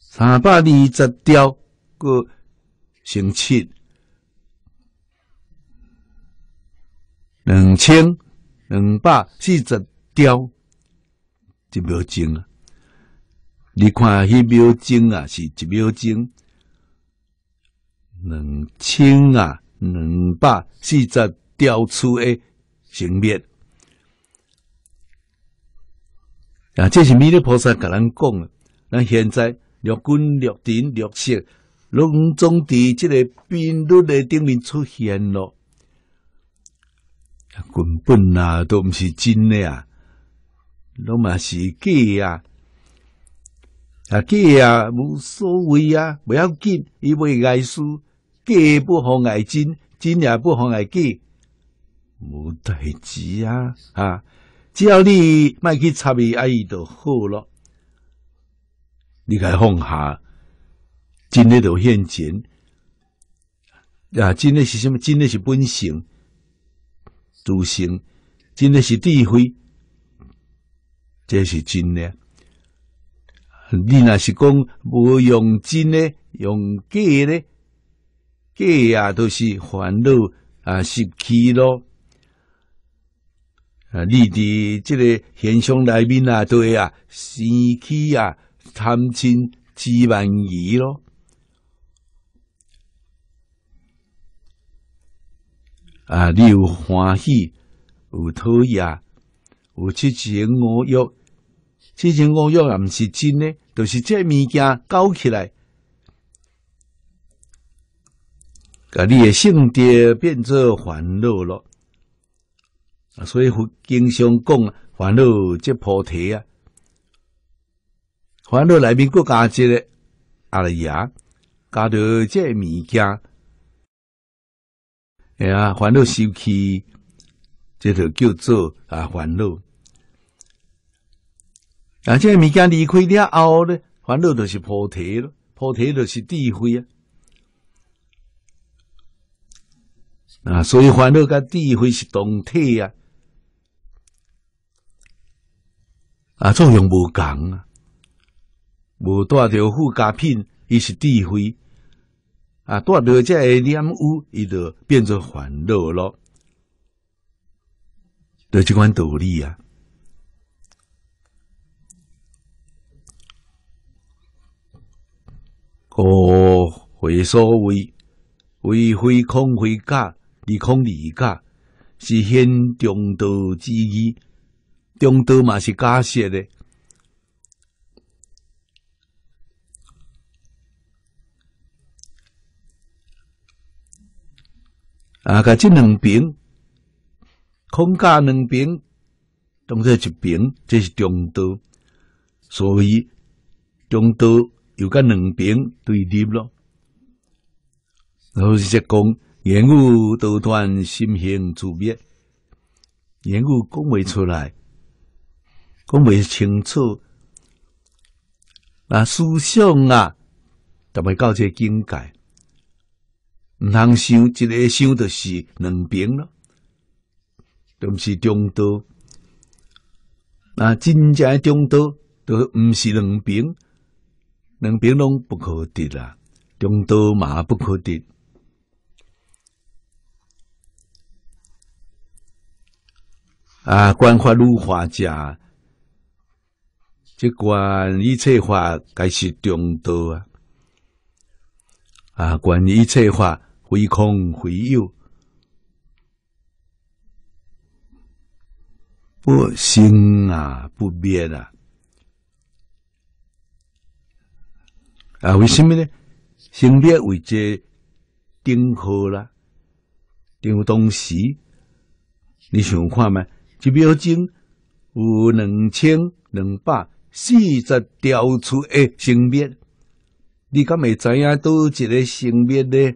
三百二十条个成七，两千两百四十条，一秒钟啊。你看，一秒钟啊，是一秒钟，两千啊，两百四十掉出的成灭啊！这是弥勒菩萨甲咱讲的。咱现在绿根、绿电、绿色，拢总伫即个频率的顶面出现咯。根本啊，都毋是真诶啊，拢嘛是假啊。啊，假也无所谓啊，不要紧，以为艺事。假不学系真，真也不学系假，无代志啊！啊，只要你卖去插伊，阿姨就好咯，你放下，真的都现钱，啊，真的是什么？真的是本性、自性，真的是智慧，这是真的。你若是讲无用真呢，用假呢？假啊都是烦恼啊，是气咯。啊，你的这个现象内面啊，对啊，生气啊，贪嗔、痴慢、疑咯。啊，你有欢喜，有讨厌，有七情五欲，七情五欲也不是真呢。就是这物件搞起来，个你的性德变作烦恼了，啊，所以经常讲烦恼即菩提啊，烦恼内面搁加一个阿弥呀，加到即物件，哎呀，烦恼心起，即就叫做啊烦恼。而且物件离开了后呢，烦恼就是菩提咯，菩提就是智慧啊。啊，所以烦恼跟智慧是同体啊。啊，作用无同啊。无带着附加品，伊是智慧啊。带着这染污，伊就变成烦恼咯。就即款道理啊。故回所谓为非空非假而空而假是现中道之意，中道嘛是假设的。啊，甲即两边，空假两边，当得一边，这是中道。所以中道。就甲两边对立咯，然后是说讲言语多端，心胸自灭。言语讲未出来，讲未清楚。啊，思想啊，特别到这境界，唔通想，一个想就是两边咯，都唔是中道。啊，真正中道都唔是两边。能边拢不可敌啦，中刀马不可敌。啊，观法如法者，即观一切法皆是中道啊！啊，观一切法非空非有，不生啊，不灭啊。啊，为什么呢？性别为这定号啦，因当时你想看吗？一秒钟有两千、两百、四十条出的性别，你敢会知影多一个性别呢？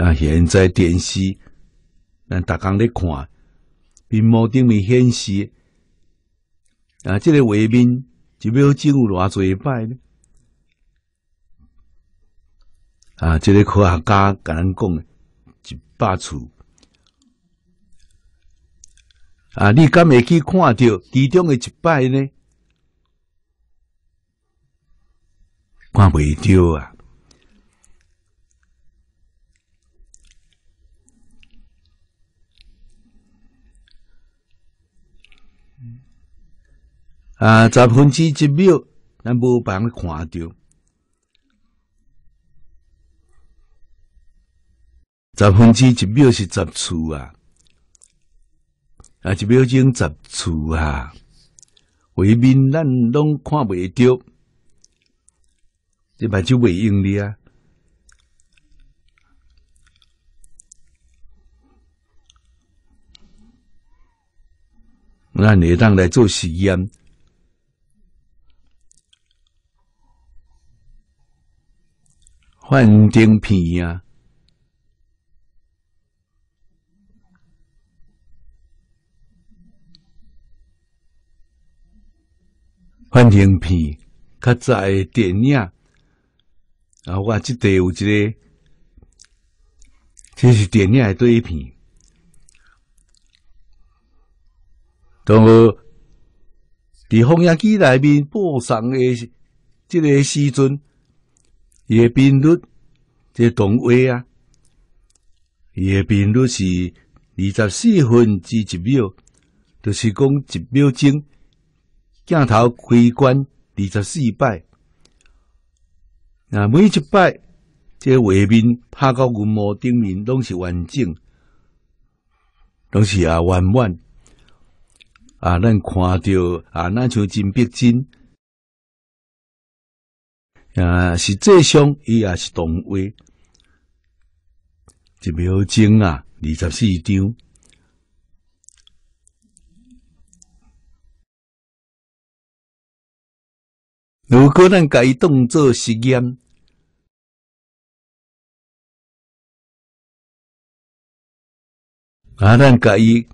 啊，现在电视，咱大家在看，屏幕顶面显示。啊！这个画面就要进入偌侪摆呢？啊！这个科学家甲咱讲诶，就百黜。啊！你敢会去看到其中的一摆呢？看未到啊！啊，十分之一秒，咱无办法看掉。十分之一秒是十次啊，啊，一秒钟十次啊，画面咱拢看袂到，一目睭袂用力啊。咱会当来做实验？幻灯片啊，幻灯片，较早的电影啊！我即地有一个，这是电影的对片。同我伫放映机内面播送的即个时阵。伊诶频率，这动画啊，伊诶频率是二十四分之一秒，就是讲一秒钟镜头开关二十四摆。那每一摆，这画面拍到屏幕顶面拢是完整，拢是啊完满。啊，咱看到啊，咱像真逼真。啊，实际上伊也是动画，一秒钟啊，二十四张。如果咱伊当作实验，啊，咱甲伊。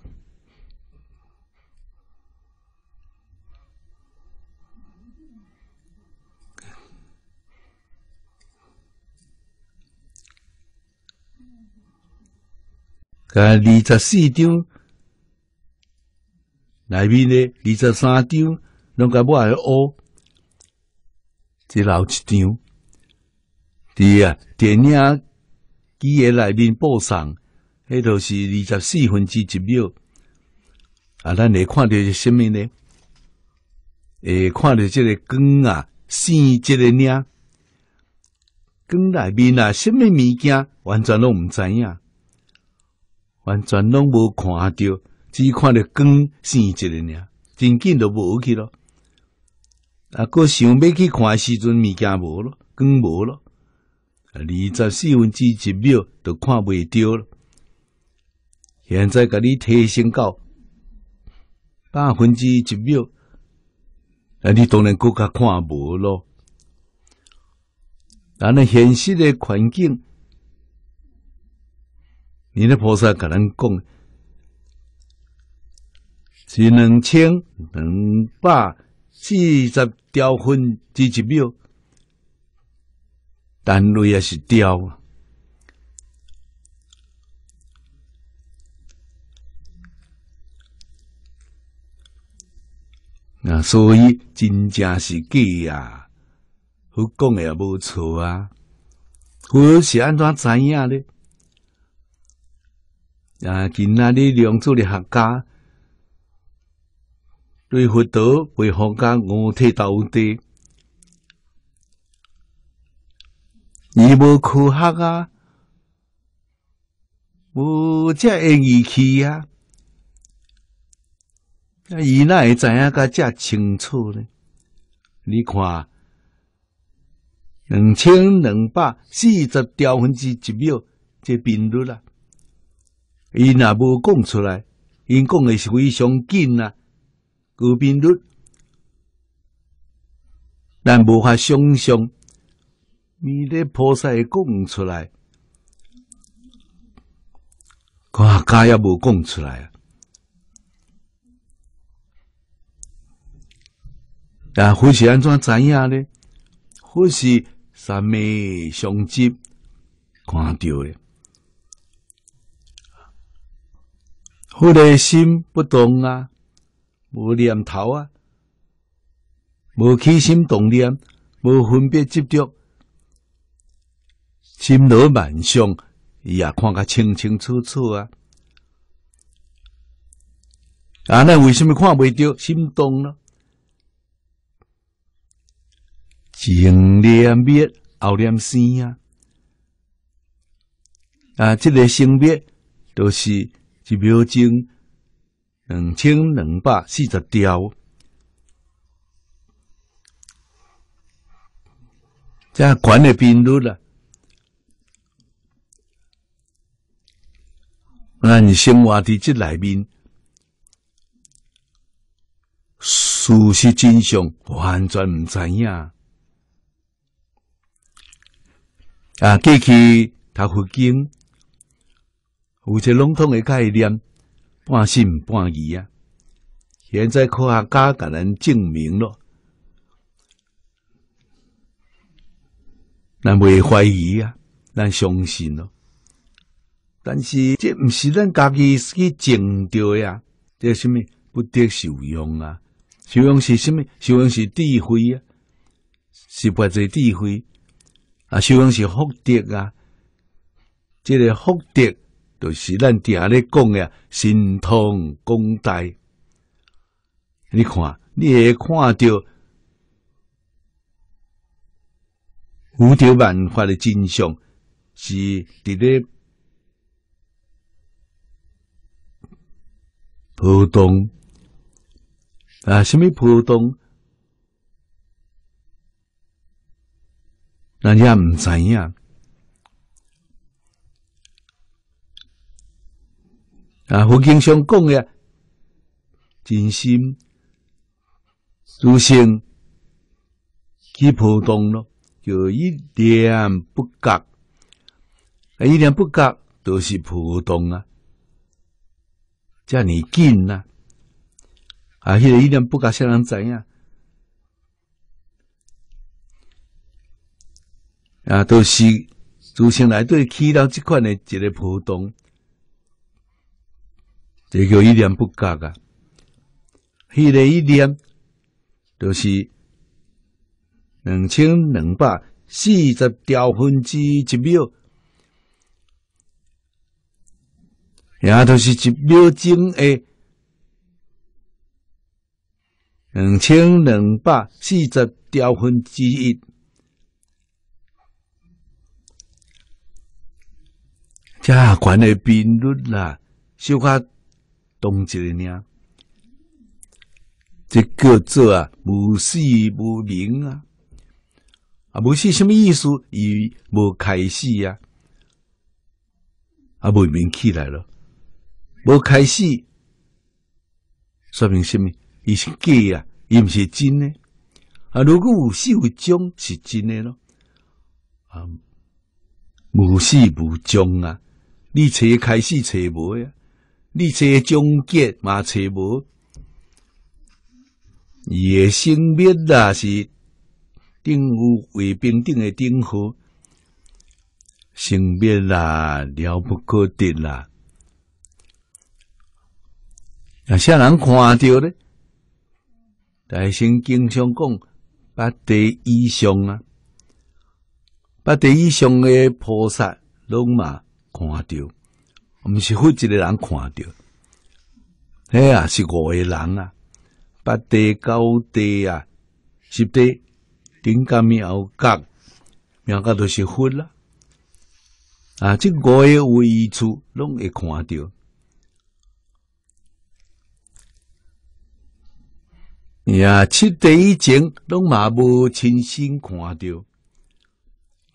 噶二十四张，内面咧二十三张拢甲我来乌，只留一张。第啊，电影机个内面播上，迄度是二十四分之一秒。啊，咱会看到是虾米呢？诶，看到这个光啊，闪这个影，光内面啊，什么物件完全拢唔知影。完全拢无看着，只看着光生一个尔，真紧就无去咯。啊，佫想欲去看时阵，物件无咯，光无咯，二十四分之一秒都看袂着咯。现在甲你提升到百分之一秒，啊，你当然更较看无咯。但诶现实诶环境。你的菩萨可能讲是两千两百四十条分，之一秒，但累也是雕啊。那所以真正是假啊，佛讲也无错啊。佛是安怎知影呢？啊！今仔日两组的学家对佛陀为何学家，体投地，伊无科学啊，无即个仪器啊，啊，伊那会知影咁遮清楚呢？你看，两千两百四十兆分之一秒，即频率啦。因也无讲出来，因讲的是非常紧啊，高频率，但无法想象，弥勒菩萨会讲出来，科学家也无讲出来啊。啊，佛是安怎知影呢？佛是三昧相接，看到诶。我的心不动啊，无念头啊，无起心动念，无分别执着，心罗万象，伊也看个清清楚楚啊。啊，那为什么看未着心动呢？情念灭，后念生啊！啊，这个性别都是。一秒钟两千两百四十条，加管理频率啦。那你新话题即内面，事实真相完全唔知影。啊，过去它会经。有些笼统的概念，半信半疑啊。现在科学家甲咱证明了，咱袂怀疑啊，咱相信咯。但是这毋是咱家己去证掉呀，这什么不得受用啊？受用是啥物？受用是智慧啊，是不？济智慧啊？受用是福德啊，这个福德。就是咱常咧讲诶，神通广大。你看，你会看到五条万法诶真相，是伫咧浦东啊？什么浦东？咱也毋知影。啊！佛经常讲呀，真心、自信，及普通咯，就一点不假。啊，一点不假都是普通啊，遮尔紧呐。啊，迄个一点不假，谁人知影？啊，都是自信来对起到这款诶一个普通。这个一点不假噶，那个一点就是两千两百四十条分之一秒，也就是一秒钟诶，两千两百四十条分之一，这权的频率啦，小看。同一个领，这叫做啊无始无明啊！啊无始什么意思？伊无开始啊。啊无明起来了，无开始，说明什么？伊是假啊，伊毋是真的。啊，如果有始有终是真的咯，啊，无始无终啊，你才开始才无呀！你找终结嘛，无，伊野生命啦是顶有未平等的顶好，生命啦了不可得啦。啊，些人看到咧，大神经常讲八地以上啊，八地以上的菩萨拢嘛看到。毋是佛一个人看着，哎呀，是五个人啊！八地九地啊，是的，顶干面后角，面角都是佛啦。啊，即五个位一处拢会看到。呀，七地以前拢嘛无亲身看着，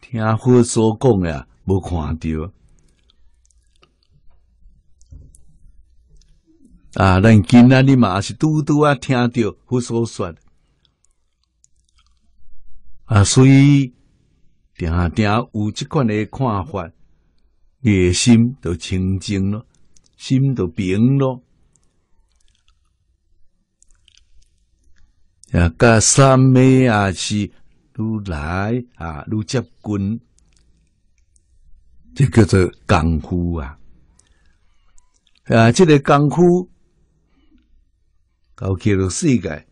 听佛所讲呀，无看着。啊，咱今仔日嘛是拄拄啊，听到佛所说啊，所以点下有即款诶看法，诶心都清净咯，心都平咯。啊，甲三昧啊，是愈来啊，愈接近，即叫做功夫啊。啊，这个功夫。到去了世界，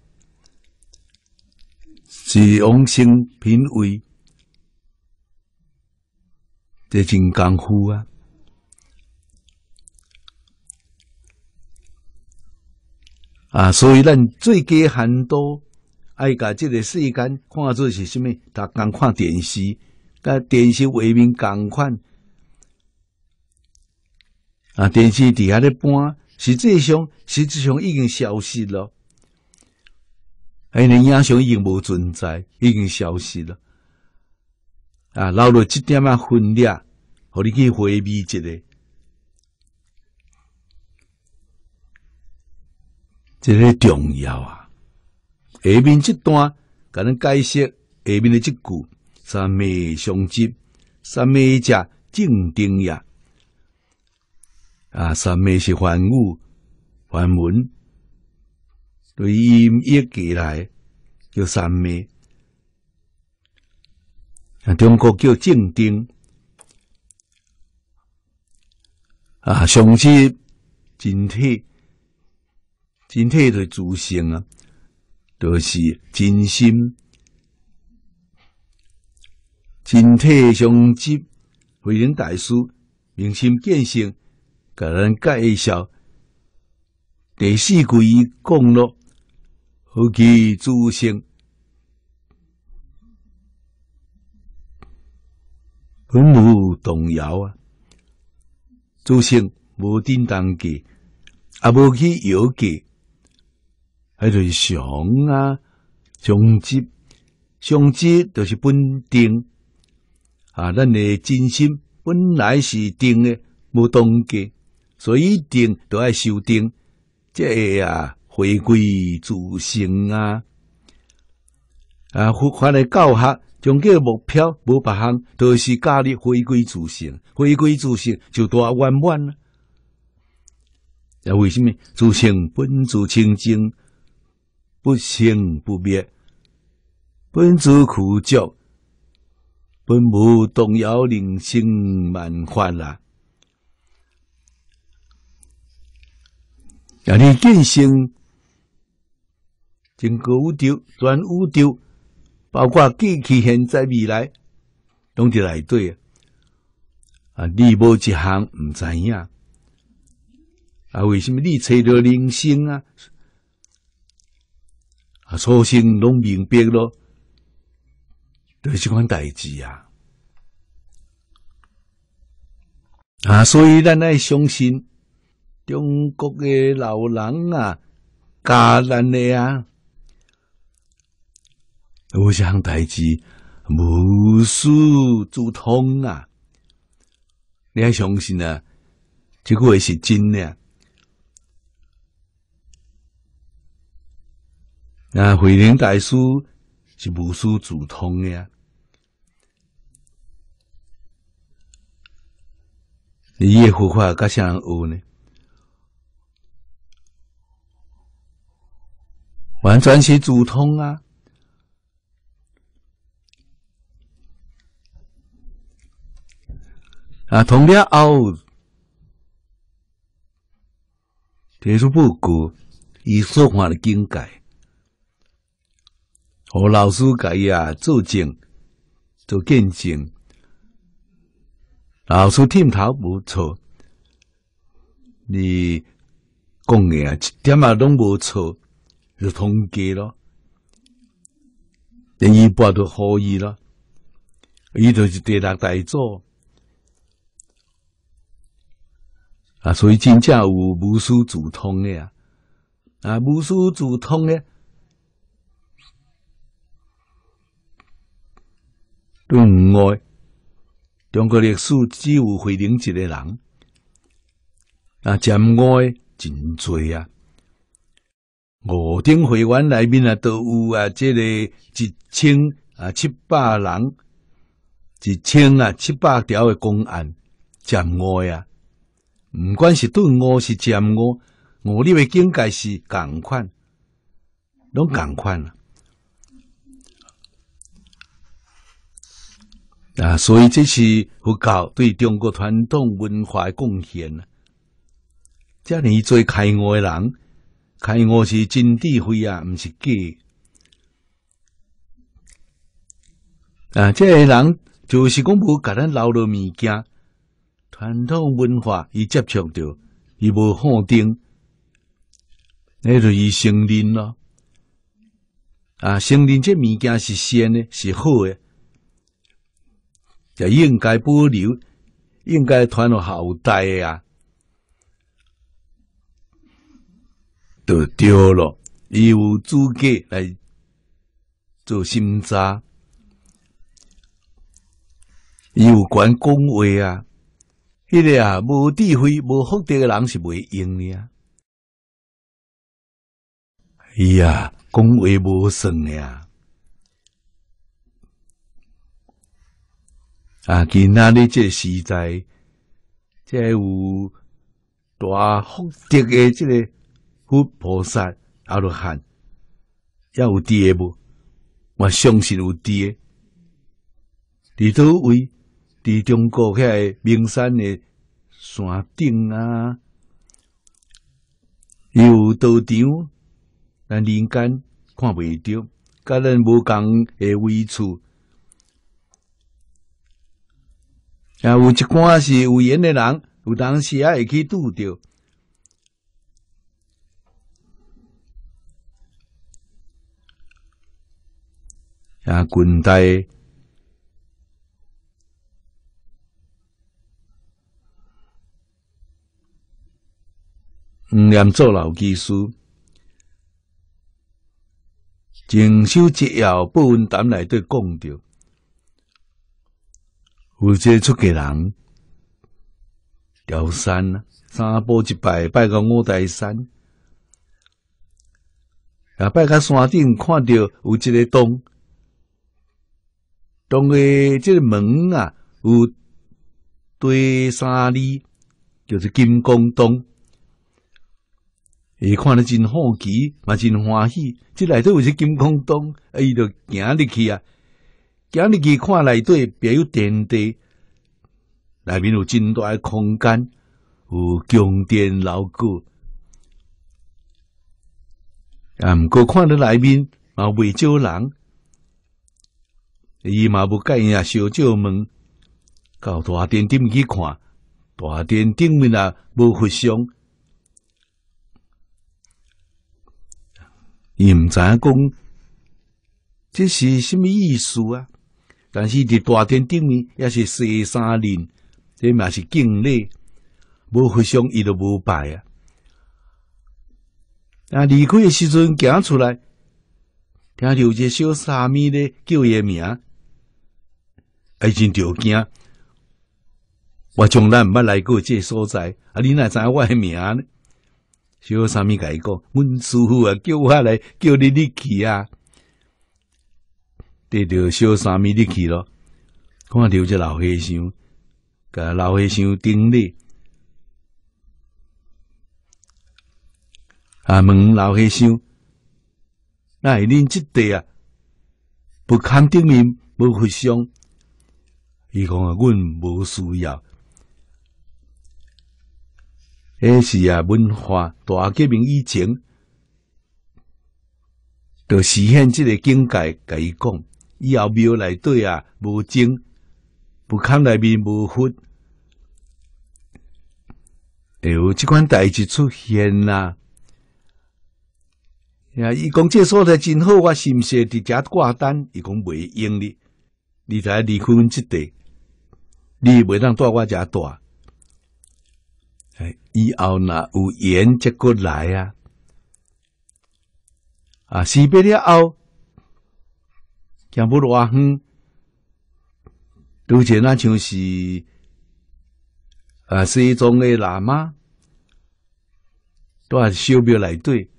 是用心品味，这真功夫啊！啊，所以咱最佳很多爱甲这个世间，看做是什么？他刚看电视，甲电视为民共款啊，电视底下咧播。实际上，实际上已经消失了，还有影像已经无存在，已经消失了。啊，留落一点啊分裂，互你去回味一下。这个重要啊！下面这段，咱来解释下面的这句：啥昧相接，啥昧者正定呀？啊，三昧是梵语，梵文对音译过来叫三昧。啊，中国叫正定。啊，相即整体，整体的自性啊，都是真心。整体上知慧能大师，明心见性。甲咱介绍第四句讲了，何其诸生本无动摇啊！诸生无颠动计，也无去摇计，喺是想啊，终知，终知就是本定啊！咱诶真心本来是定诶，无动计。所以一定都要修订，这些啊，回归自性啊，啊，佛法的教学，终极目标无别项，都是教你回归自性，回归自性就大圆满了。那为什么自性本自清净，不生不灭，本自苦寂，本无动摇，人生万法啦？亚你健新整个宇宙、全宇宙，包括过去、现在、未来，拢伫内底啊！啊，你无一项毋知影啊？为什么你找到人生啊？啊，初心拢明白咯，是即款代志啊！啊！所以咱爱相信。中国的老人啊，加咱的啊，有项代志无师自通啊，你还相信啊？这句话是真的、啊。那慧能大师是无师自通的啊。你耶和华甲啥人学呢？玩全起主通啊！啊，通了后，提出不固以说话的境界，和老师解呀做证做见证。老师点头不错，你讲的啊一点啊拢无错。就通解咯，连伊跋都可以咯，伊就是第六大祖啊，所以真正有无师自通的啊，啊，无师自通的，对唔爱，中国历史只有会领一个人，啊，兼爱真多啊。五顶会员内面啊都有啊，即个一千啊七百人，一千啊七百条诶，公案，占爱啊，毋管是对我是占我，我呢位境界是共款，拢共款啊。啊，所以这是佛教对中国传统文化贡献。啊。遮尔最开爱人。开悟是真智慧啊，毋是假。啊，这个人就是讲无甲咱留落物件，传统文化伊接触着，伊无否定，那就伊承认咯。啊，承认这物件是先的，是好的，就应该保留，应该传落后代的啊。就对了，有资格来做查，扎，有管讲话啊！迄个啊，无智慧、无福德嘅人是袂用嘅啊！伊啊，讲话无算诶啊，啊，今仔日即个时代，即个有大福德嘅即个。佛菩萨阿罗汉，也有伫诶无？我相信有伫诶伫倒位？伫中国遐名山诶山顶啊，有道场，但人间看未着，甲咱无共诶位处。啊，有一寡是有缘诶人，有当时啊，会去拄着。啊！官低，唔念做老技师，静修之后不稳胆来对讲着，有只出家人，吊山啊，三步一拜，拜个五台山，啊，拜到山顶看到有一个洞。当个即个门啊，有对三里，就是金光洞。伊看得真好奇，嘛真欢喜。即内底有只金光洞，啊，伊就行入去啊。行入去，看内底别有天地，内面有真大空间有宫殿楼阁。啊，毋过看得内面啊，未少人。伊嘛无甲伊阿小照问，到大殿顶去看，大殿顶面啊无佛像，伊毋知影讲这是什么意思啊？但是伫大殿顶面也是四三林，这嘛是境内无佛像，伊都无拜啊。啊，离开时阵行出来，听一个小沙弥咧叫诶名。哎，真条惊！我从来毋捌来过即个所在，啊，你哪知影我诶名呢？小三米甲伊讲，阮师傅啊，叫我来叫你去啊，得着小三米你去咯。看着只老和尚，甲老和尚顶你。啊，问老和尚，那恁即地啊，不看顶面，不佛像，伊讲啊，阮无需要，迄时啊，文化大革命以前，就实现即个境界。甲伊讲，以后庙内来对啊，无精，佛龛内面无货，有即款代志出现啦。呀，伊讲这所在真好，我是不是伫遮挂单？伊讲袂用哩，你才离开阮即块。你袂当带我遮带，以后若有缘则过来啊！啊，识别了后，行不偌远，拄只那像是啊，是一种个喇嘛，都还小庙来对。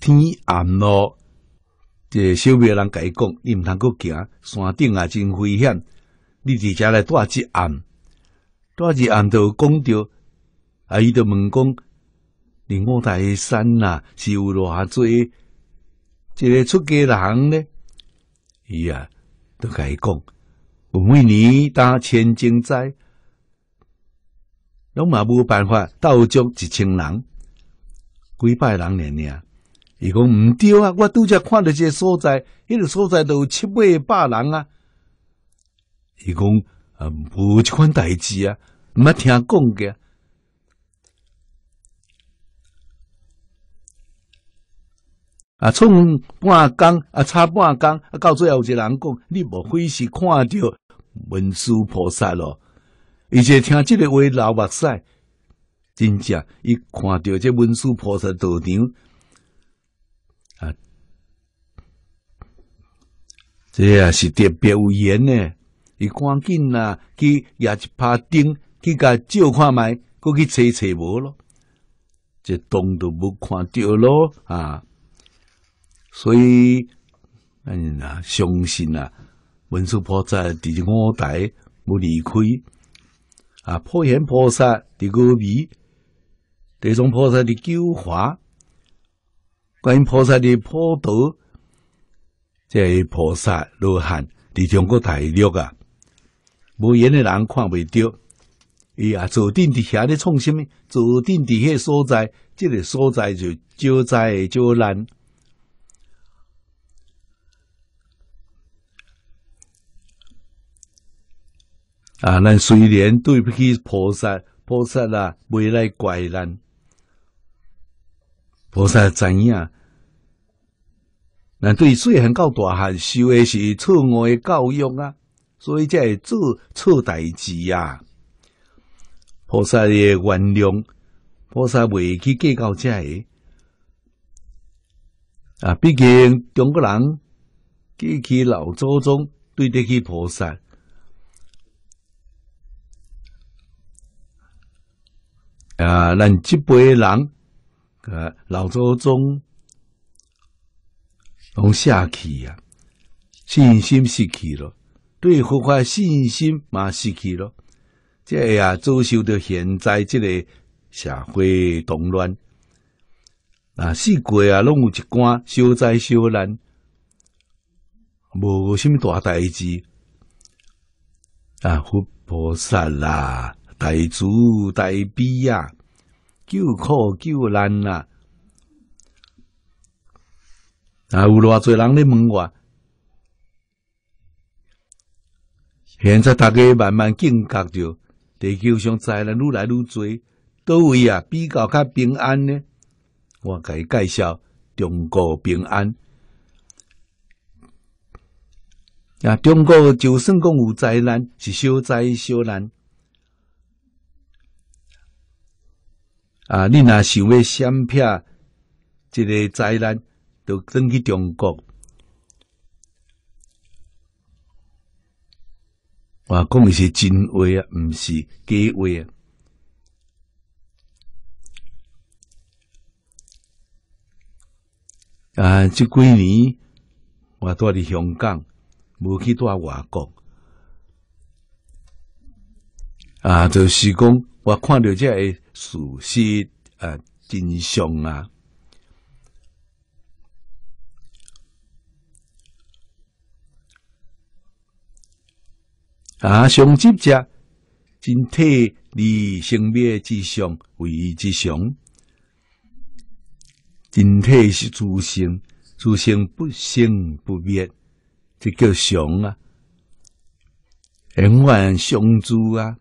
天暗咯，即小庙人甲伊讲，伊毋通去行山顶啊，真危险。你伫遮来住一暗，住一暗就讲着，啊，伊就问讲，连五台山呐，是有偌济一个出家人呢，伊啊，就甲伊讲，我为年打千金斋，拢嘛无办法，斗足一千人，几百人呢？啊！伊讲唔对啊，我拄则看到个所在，迄个所在都有七八百人啊。伊讲啊，无即款代志啊，毋捌听讲嘅。啊，创半工啊，差半工啊，到最后有个人讲，你无非是看着文殊菩萨咯，伊且听即个话流目屎，真正伊看着这文殊菩萨道场，啊，这也是特别有缘呢。伊赶紧啦，去也一拍灯，去甲照看卖，过去找找无咯，一动都无看着咯啊！所以，嗯啦，相信啊，文殊菩萨第五台不离开啊，普贤菩萨伫高皮，这种菩萨伫九华，观音菩萨的破度，这菩萨罗汉伫中国太了啊。无缘诶人看未到，伊啊，坐定底遐咧，创啥物？坐定底下所在，这个所在就招灾招难。啊，咱虽然对不起菩萨，菩萨啊，未来怪咱。菩萨怎样？咱对细汉到大汉受诶是错误诶教育啊！所以，才会做错代事啊。菩萨的原谅，菩萨未去计较，这个啊。毕竟中国人记起老祖宗，对得起菩萨啊。咱即辈人啊，老祖宗，拢下气啊，信心失去咯。对佛法信心嘛失去了，这下啊，遭受到现在这个社会动乱，啊，四界啊，拢有一寡小灾小难，无甚物大代志，啊，菩萨啦，大慈大比呀，救苦救难啊，啊，有偌侪人咧问我。现在大家慢慢感觉着，地球上灾难愈来愈多，倒位啊比较较平安呢。我伊介绍中国平安，啊，中国就算讲有灾难，是小灾小难。啊，你若想要闪避一个灾难就转去中国。我讲是真话啊，是假话啊。啊，这几年我住伫香港，无去住外国。啊，就是讲我看到这些事实，啊真相啊。啊，上执者，整体离生灭之相为之相，整体是自生，自生不生不灭，这叫雄啊！永远雄主啊！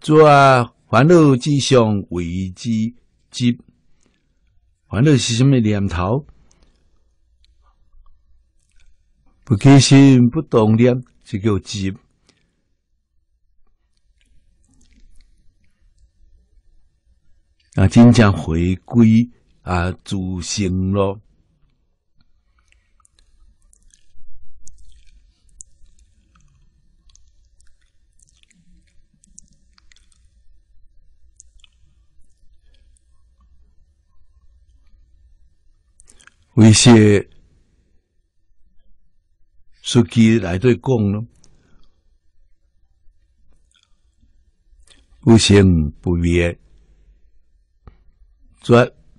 做啊，烦恼之相为之执，烦恼是什么念头？不开心，不动念。机构级啊，今天回归啊，主升咯。为谢。书记来对讲了，无常不灭，绝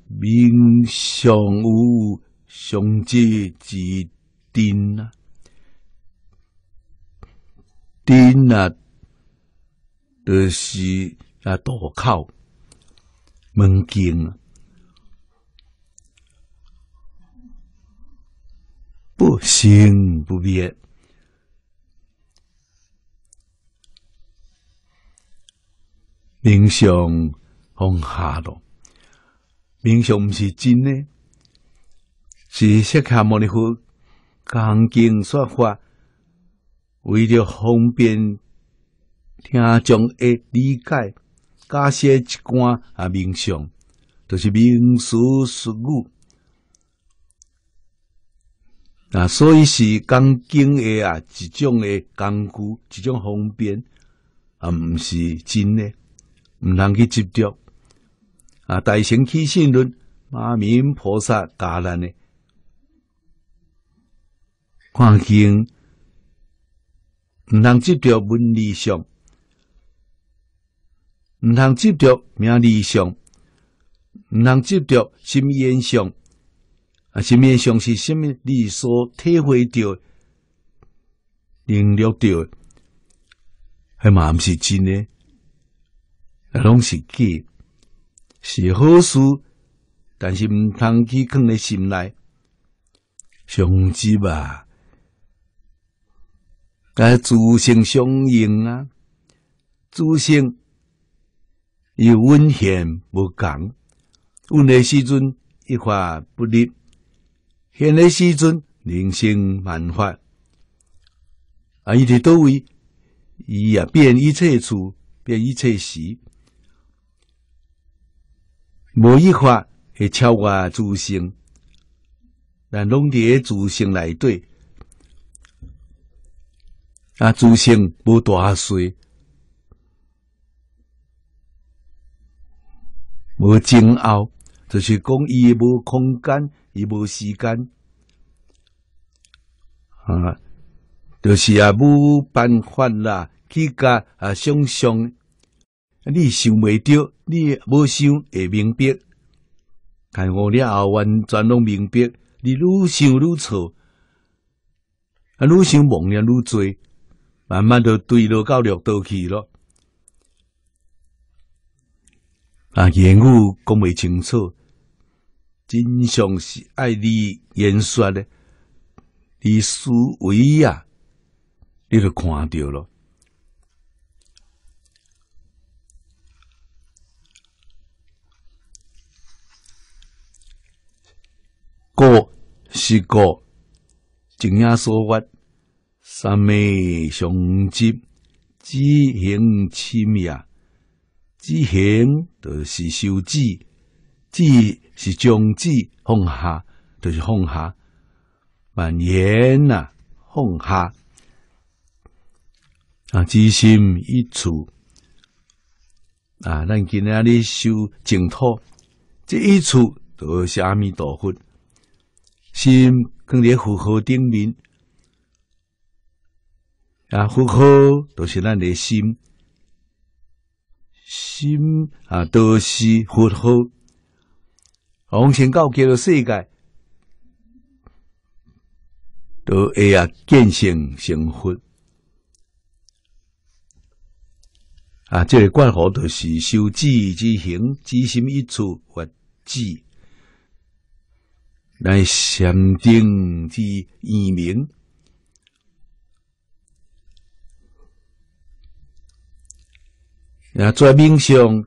名尚有相志之定啊，定啊，这是啊渡口门径啊。不兴不灭。名相放下咯。名相唔是真嘞，是摄卡摩尼佛讲经说法，为了方便听众诶理解，加些一关啊名相，都是民俗术语。啊，所以是钢筋的啊，一种的工具，一种方便啊，毋是真的，毋通去执着。啊，大乘起信论，阿弥菩萨教咱的，看经毋通执着文理相，毋通执着名理相，毋通执着心愿相。啊，是面向是什？么你所体会到、领略到，还满是真啊，拢是记，是好事。但是唔通去放在心内，相知吧，该自性相应啊，自性又温天无共问的时阵一话不立。现在时阵，人生万法，啊！伊伫倒位，伊啊变一切处，变一切时，无一法会超越诸生，但拢伫诸生内底。啊，诸生无大细，无前后，就是讲伊无空间。伊无时间，啊，就是啊，无办法啦。去甲啊，想想，你想未到，你无想会明白。但后了后，完全拢明白，你愈想愈错，啊，愈想妄念愈多，慢慢都落到高六道去咯。啊，言语讲未清楚。经常是爱你言说的，你思维啊，你都看到了。故是故，怎样说法？三昧相极，知行亲密啊，知行就是修知，知。是将子放下，就是放下。蔓言啊，放下。啊，知心一处。啊，咱今日修净土，这一处都是阿弥陀佛。心更伫佛号顶面。啊，佛号都是咱的心。心啊，都是佛号。王心高给了世界，都会啊见性成佛啊！这怪好，都是修智之行，之心一处或智，乃禅定之圆名。啊，在面上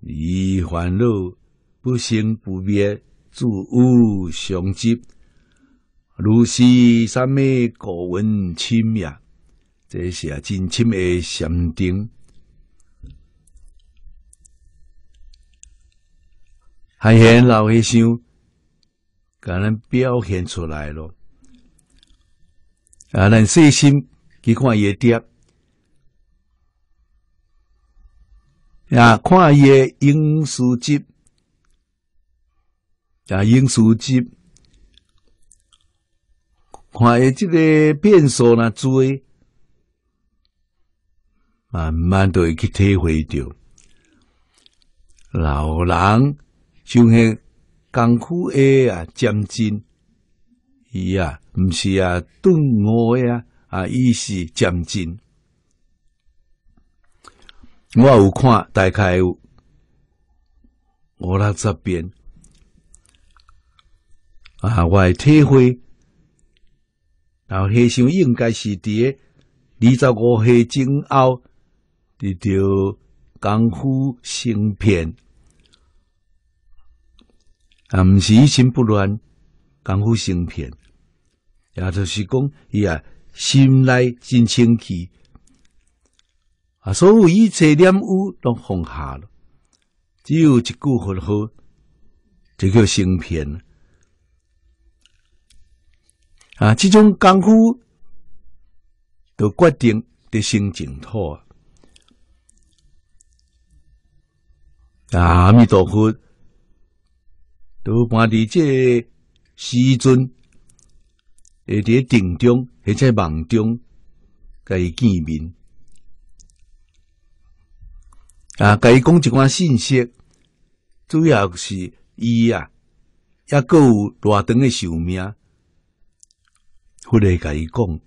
以烦恼。不生不灭，自无相执。如是三昧，故闻清净，这是啊，真深的禅定。还显老和尚，敢咱表现出来了啊！咱细心去看野蝶啊，看野影视枝。啊，影视剧，看伊即个变数若追，慢慢都会去体会着。老人像迄功夫的啊，将军，伊啊，毋是啊，顿悟啊，啊，伊是将军。我有看，大概有五六十遍，啊，我诶体会。后和尚应该是伫个二十五岁前后，着功夫成片，啊，毋是心不乱，功夫成片，也就是讲伊啊，心内真清气。啊，所有一切念污都放下咯，只有一句佛号，就叫成片。啊，即种功夫都决定得生净土啊！阿弥陀佛，都搬伫这时阵，会伫定中，或者梦中，甲伊见面。啊，甲伊讲一寡信息，主要是伊啊，抑够有偌长诶寿命。佛来甲伊讲，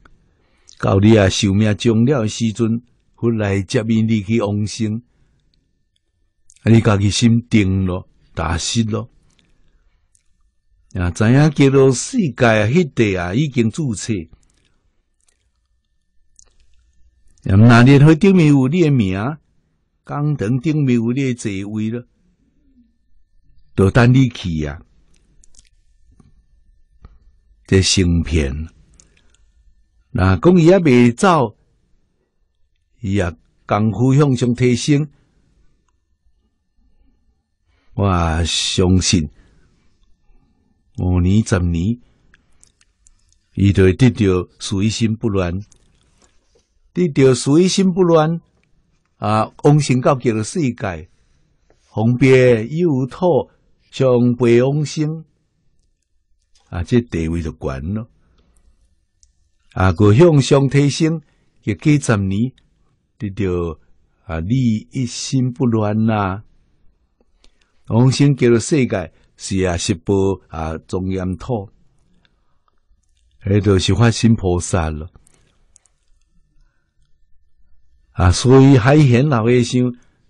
到你啊寿命终了的时阵，佛来接你离去往生。你家己心定咯，踏实咯。啊，知影叫做世界迄地啊已经注册。有哪天去顶面有你名？江腾顶面有你座位了，都等你去啊。这芯片。那讲伊也未走，伊也功夫向上提升，我相信五年、十年，伊就会得到随心不乱，得到随心不乱啊！王生到极乐世界，方便又土像白王生啊，这地位就悬了。啊，搁向上提升，要几十年，得着啊，你一心不乱呐。往生叫做世界，是啊，是波啊，庄严土，迄著是发心菩萨了。啊，所以海贤老和尚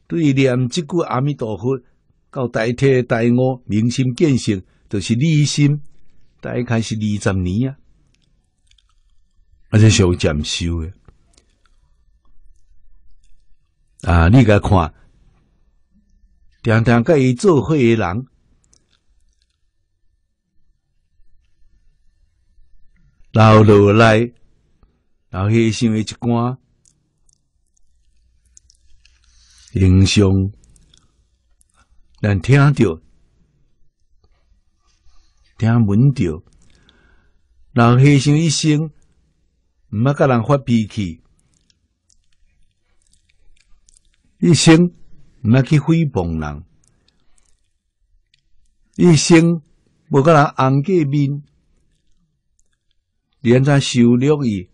对念即句阿弥陀佛，搞代替代我明心见性，就是一心，大概是二十年啊。这属于进修的啊！你甲看，常常甲伊做伙诶，人，老落来，老黑想一官，英雄，能听着，听闻着，老迄想一生。毋捌甲人发脾气，一生毋捌去诽谤人，一生无甲人红个面，连在羞辱伊，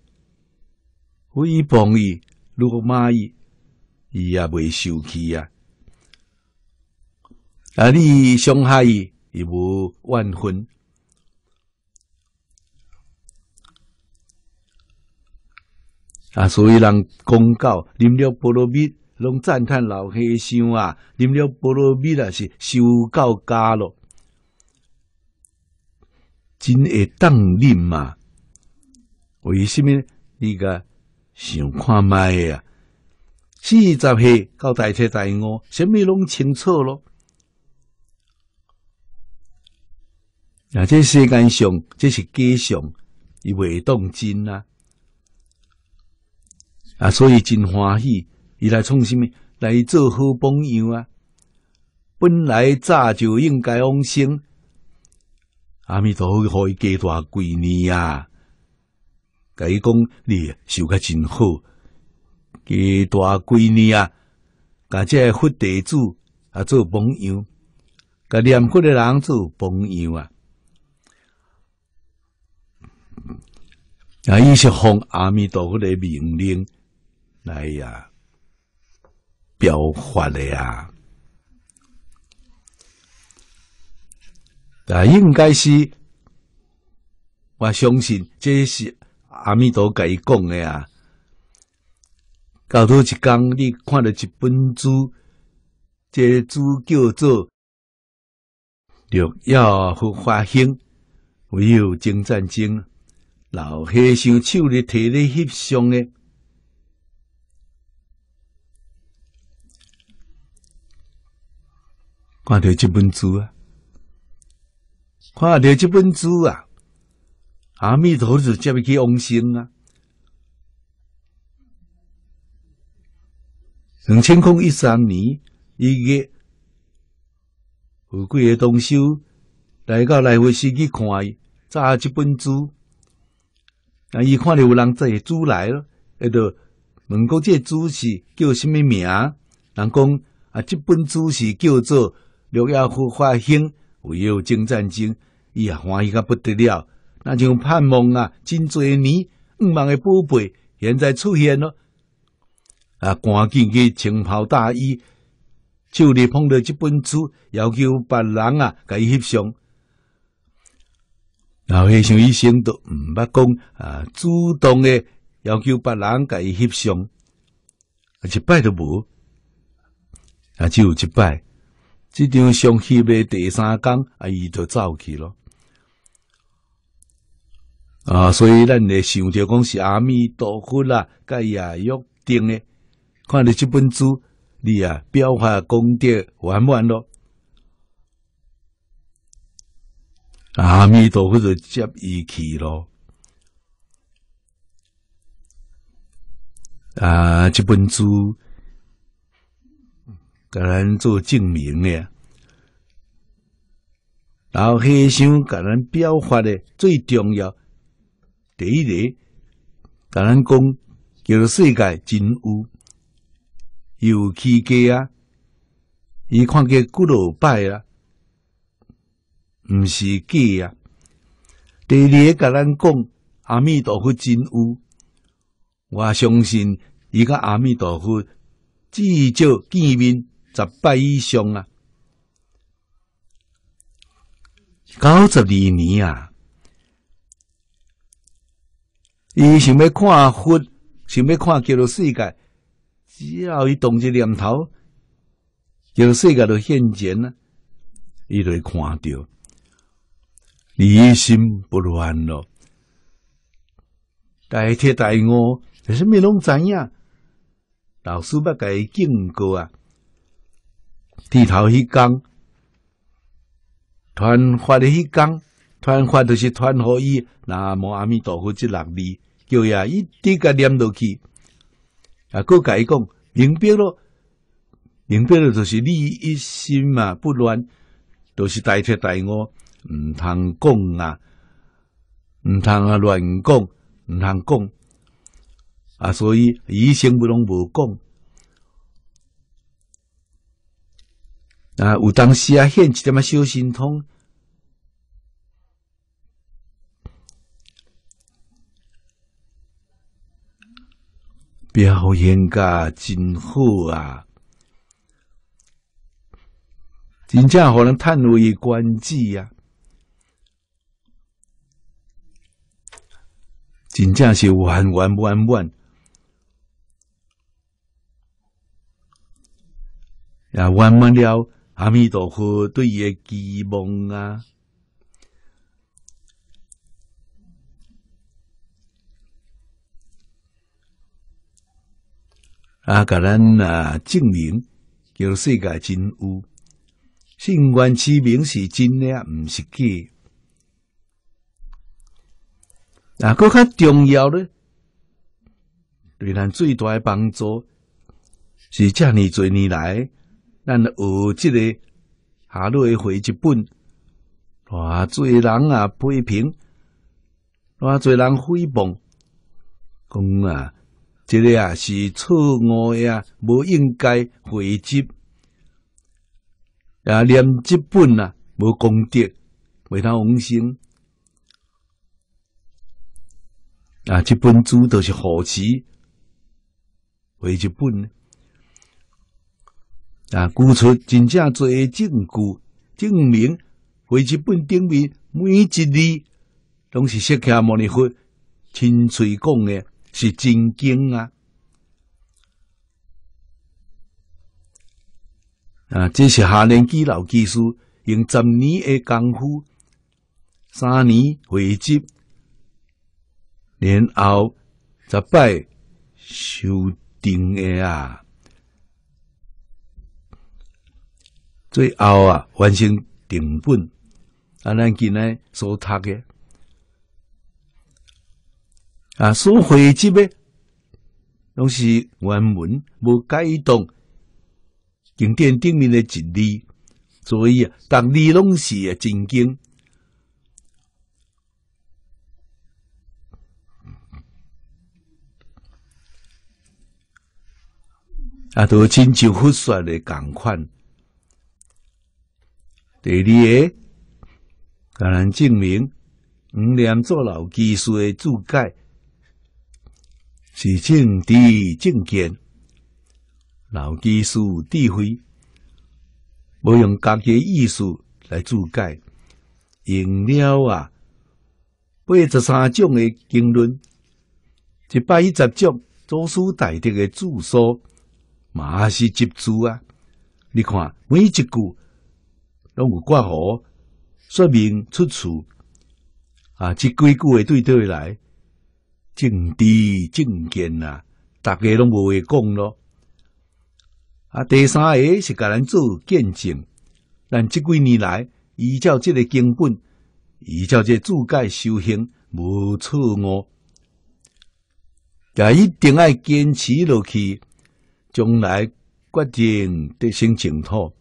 诽谤伊，辱骂伊，伊也袂受气啊！啊，你伤害伊，伊无怨恨。啊，所以人讲到啉了菠萝蜜，拢赞叹老和尚啊，啉了菠萝蜜啊是修到家了，真会当啉嘛？为什么？你个想看卖啊？四十岁到大七大五，什么拢清楚咯？啊！这世间上，这是假象，伊未当真啊。啊，所以真欢喜，伊来创新，来做好榜样啊！本来早就应该往生，阿弥陀佛可以加大几年啊！甲伊讲，你修甲真好，加大几年啊！即这佛弟子啊，做榜样，甲念佛的人做榜样啊！啊，伊是奉阿弥陀佛的命令。哎呀，表化了呀！啊，应该是，我相信这是阿弥陀给伊讲的呀。到多一天，你看到一本书，这书叫做《六要合花心唯有精战经》，老和尚手里提的翕相的。看到这本书啊！看到这本书啊！阿弥陀佛，接不起往生啊！两千零一三年一月，有几个东修来到来回司去看，伊，查这本书。啊，伊看到有人这猪来了，伊就问过这猪是叫什么名？人讲啊，这本书是叫做。六牙护发兴，唯有精战争。伊欢喜个不得了。那像盼望啊，真侪年五万个宝贝现在出现了，啊，赶紧去穿袍大衣，就嚟碰到这本书，要求别人啊，给翕相。老和尚伊生都唔捌讲啊，主动的要求别人给翕相，一摆都无，啊，只有一摆。即张相翕诶第三工，啊，伊就走去咯。啊，所以咱咧想着讲是阿弥陀佛啦，甲啊约定诶，看着即本书，你啊表化功德圆满咯？阿弥陀佛就接伊去咯。啊，即本书。甲咱做证明咧，老和尚甲咱表发诶最重要第一个，甲咱讲叫做世界真有，有奇迹啊！伊看见几落摆啊，毋是假啊。第二个甲咱讲阿弥陀佛真有，我相信伊甲阿弥陀佛至少见面。十八以上啊，九十二年啊，伊想要看佛，想要看叫做世界，只要伊动一念头，叫世界的现前啊，伊就看到，你心不乱咯。大铁大悟，你什么拢知影？老师甲给警过啊。剃头迄讲，传法的迄讲，传法就是传互伊那无阿弥陀佛即六字叫伊啊，伊这甲念落去。啊，甲伊讲明白咯，明白咯，就是你一心嘛不乱，都是代替代我，毋通讲啊，毋通啊乱讲，毋通讲。啊，所以一心不拢无讲。啊，有当时啊，献一点仔小心通表演噶真好啊，真正互人叹为观止啊，真正是完完完完，也完满了。阿弥陀佛，对伊的期望啊！啊，甲咱啊证明，叫世界真有，信愿起名是真啊，毋是假。啊，佫较重要的，对咱最大的帮助，是遮尔侪年来。咱学即个，下落会一本，偌侪人啊批评，偌侪人诽谤，讲啊，这个啊是错误啊，无应该回执，啊念即本啊无功德，为他往心，啊，这本书都是好词，回一本。啊！古出真正做诶证据，证明《维日本》顶面每一字，拢是释迦牟尼佛亲嘴讲诶，是真经啊！啊，这是夏年纪老技术，用十年诶功夫，三年汇集，然后十拜修订诶啊！最后啊，完成定本啊，咱今来所读诶啊，所汇集咧，拢是原文无改动，经典顶面一字里，所以啊，但字拢是啊真经啊，都亲像佛说诶共款。第二个，咱证明五连做老技术的注解是政治正见，老技术智慧，不用家己的艺术来注解，用了啊，八十三种的经论，一百一十种祖师大德的注说，嘛是集足啊！你看每一句。拢有挂号，说明出处啊！即几句话对对来正治正见啊，大家拢无话讲咯。啊，第三个是甲咱做见证，咱即几年来依照即个根本，依照这个自盖修行无错误，也一定爱坚持落去，将来决定得成净土。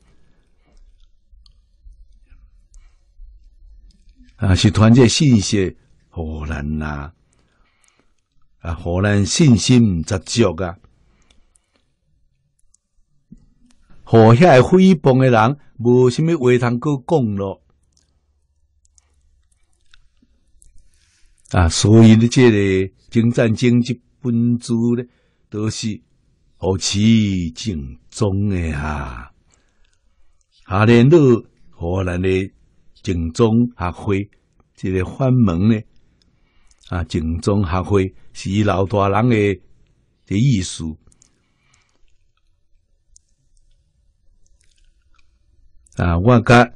啊！是团结信息河南呐，啊，河信心十足啊，和遐飞奔的人无虾米话通够讲咯啊！所以呢，这个《征战经济本主呢，都是何其正宗的啊！阿连都河南的。正宗学费，这个翻门呢？啊，宗学徽是老大人的嘅意思。啊，我个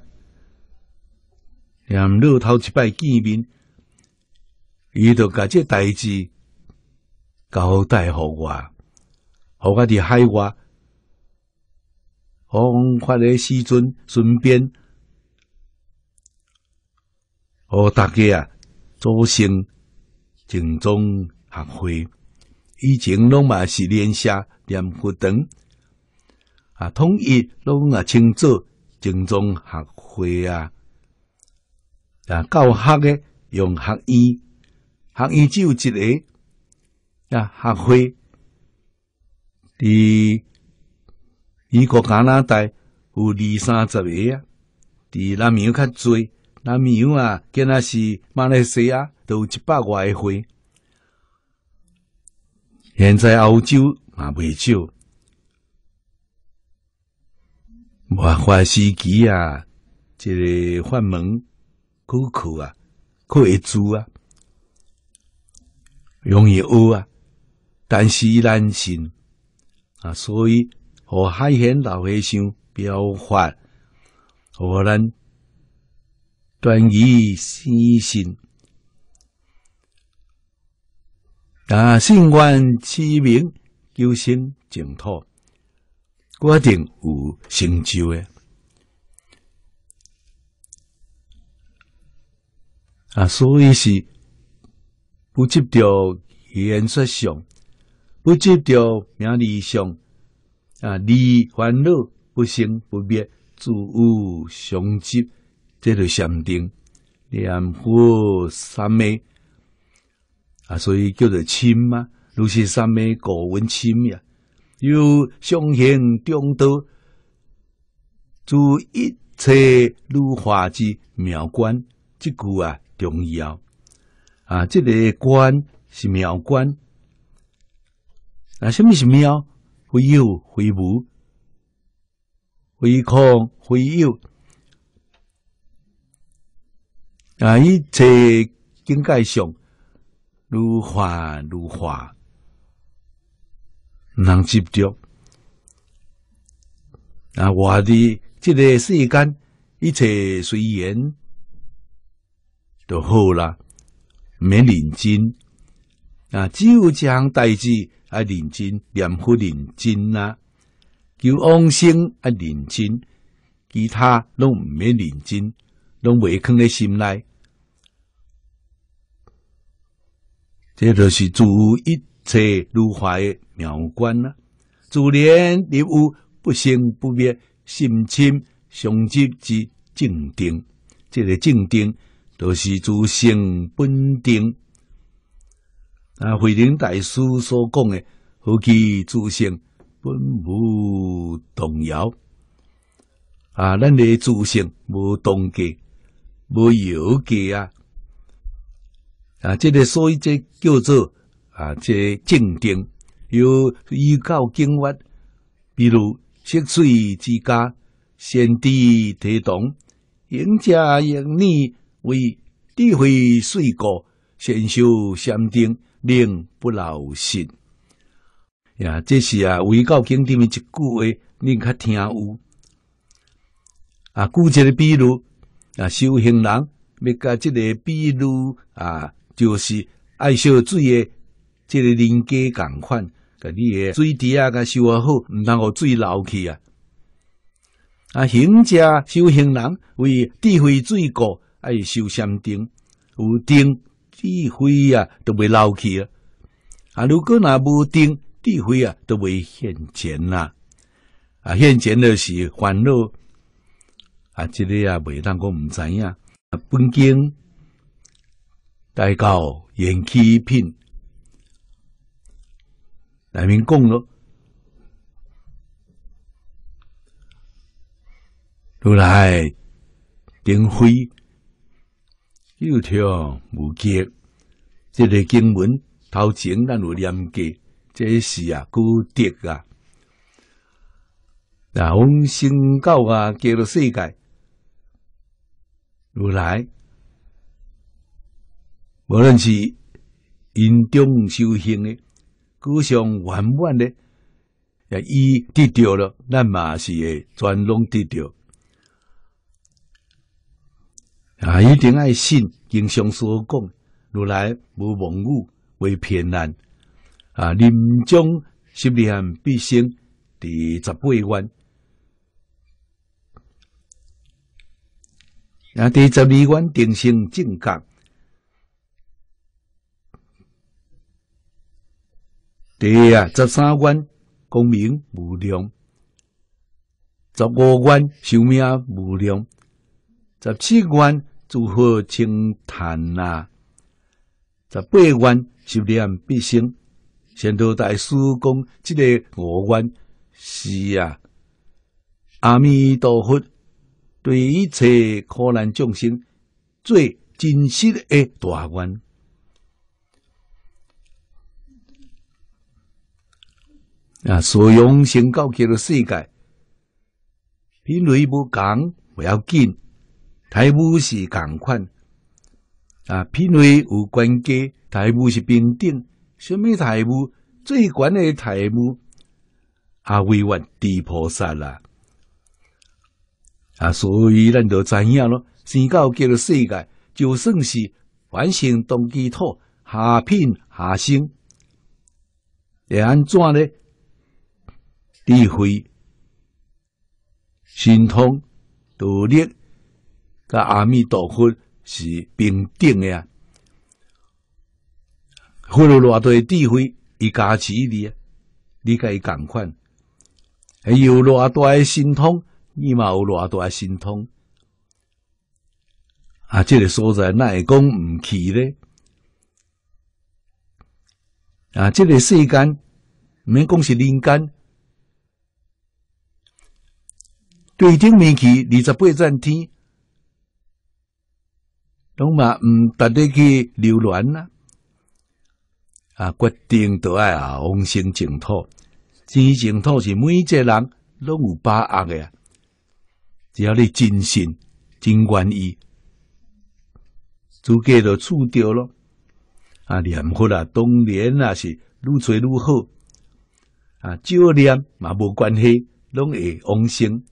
连老头一摆见面，伊就介只代志交代好我，好我哋海外，好发嘅时阵顺便。和大家啊组成正宗学会，以前拢嘛是连写连学堂啊，统一拢啊称作正宗学会啊。啊，教学的用学院，学院只有一个啊，学会。伫英国加拿大有二三十个啊，伫南洋较侪。那苗啊，今仔是马来西亚都有一百外的花。现在欧洲嘛，未少。文化时期啊，这个换门古苦啊，可会做啊，容易饿啊，但是难行啊，所以我海贤老和尚标法，我咱。断以生心。啊，信愿知名，叫信净土，决定有成就的。啊，所以是不执着言说上，不执着名利上，啊，离烦恼不生不灭，自无雄极。这个禅定，念佛三昧啊，所以叫做亲嘛。如是三昧故，闻亲呀。有相行中道，诸一切如化之妙观，即句啊重要啊。这个观是妙观，啊，什么是妙？非有非无，非空非有。啊！一切境界上如化如化，能执着。啊，我的这个世间一切随缘都好了，免认真。啊，只有项代志啊，认真念佛，认真啦，求安心啊，认真，其他拢唔免认真，拢未放在心内。这就是主一切如怀妙观啊。助念念无不生不灭，心清相常寂之正定。这个正定，就是诸性本定。啊，慧能大师所讲的，何其诸性本无动摇啊！咱的诸性无动格，无有格啊！啊，这个所以这叫做啊，这正定有依靠敬法，比如涉水之家，先地体动，应者用利，为智慧水国，先修禅定，宁不老心呀？这是啊，依靠敬地诶一句话，恁较听有啊。举一个比如啊，修行人要甲这个比如啊。就是爱烧水诶，即个人家同款，甲啲诶水池啊，甲烧啊好，唔通互水流起啊。啊，行家修行人为智慧水果，爱修禅定，有定智慧啊，都袂流起啊。啊，如果若无定智慧啊，都袂现前啦。啊，现前著是烦恼。啊，这个啊袂当讲毋知影啊，本经。再到延期一篇，面讲供了。如来顶会，又跳无结，这个经文头前咱有念过，这是啊古德啊。那往生到啊，极了世界，如来。无论是因中修行的，各项圆满的，也伊得到了，那嘛是会全拢得到。啊，一定爱信，经上所讲，如来无妄语，为偏难。啊，临终十念必生第十八愿，啊，第十二愿定成正觉。第啊，十三愿功明无量，十五愿寿命无量，十七愿助火清坛啊，十八愿修炼必成。贤德大师讲，即个五愿是啊，阿弥陀佛对一切苦难众生最真实的大愿。啊，所用升到极乐世界，品类无同，还要紧。台部是同款。啊，品类有关键，台部是平顶。什么台部？最贵的台部啊，威万地菩萨啦。啊，所以咱都知影咯，升到极乐世界，就算是完成当基土下品下生，会安怎呢？智慧、神通、道力，甲阿弥陀佛是平等的啊。佛有偌多智慧，伊加持你啊，你跟伊共款。还有偌多的神通，你嘛有偌多的神通。啊，这个所在，那会讲唔去咧。啊，这个世间，免讲是人间。对顶面去二十八站天，拢嘛毋值得去留恋呐。啊，决定都爱啊，往生净土。净土是每一个人拢有把握个呀。只要你真心、真愿意，就给就处掉咯。啊，念佛啦，当然啊是愈做愈好。啊，少念嘛无关系，拢会往生。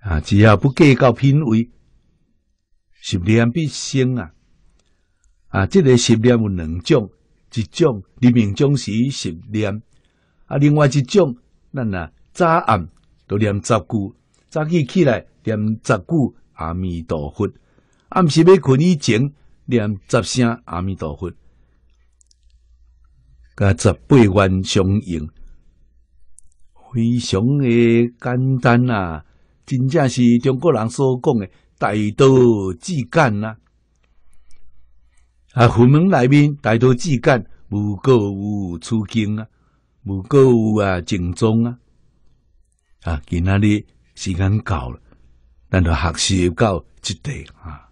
啊，只要不计较品味，是念必胜啊！啊，这个是念有两种，一种黎明钟时念，啊，另外一种，咱呐早暗都念十句，早起起来念十句阿弥陀佛，暗时要困以前念十声阿弥陀佛，甲十八愿相应，非常的简单啊！真正是中国人所讲的“大道至简”呐！啊，佛门内面“大道至简”，无过无出经啊，无过无啊正宗啊！啊，今仔日时间到了，咱就学习到即点啊。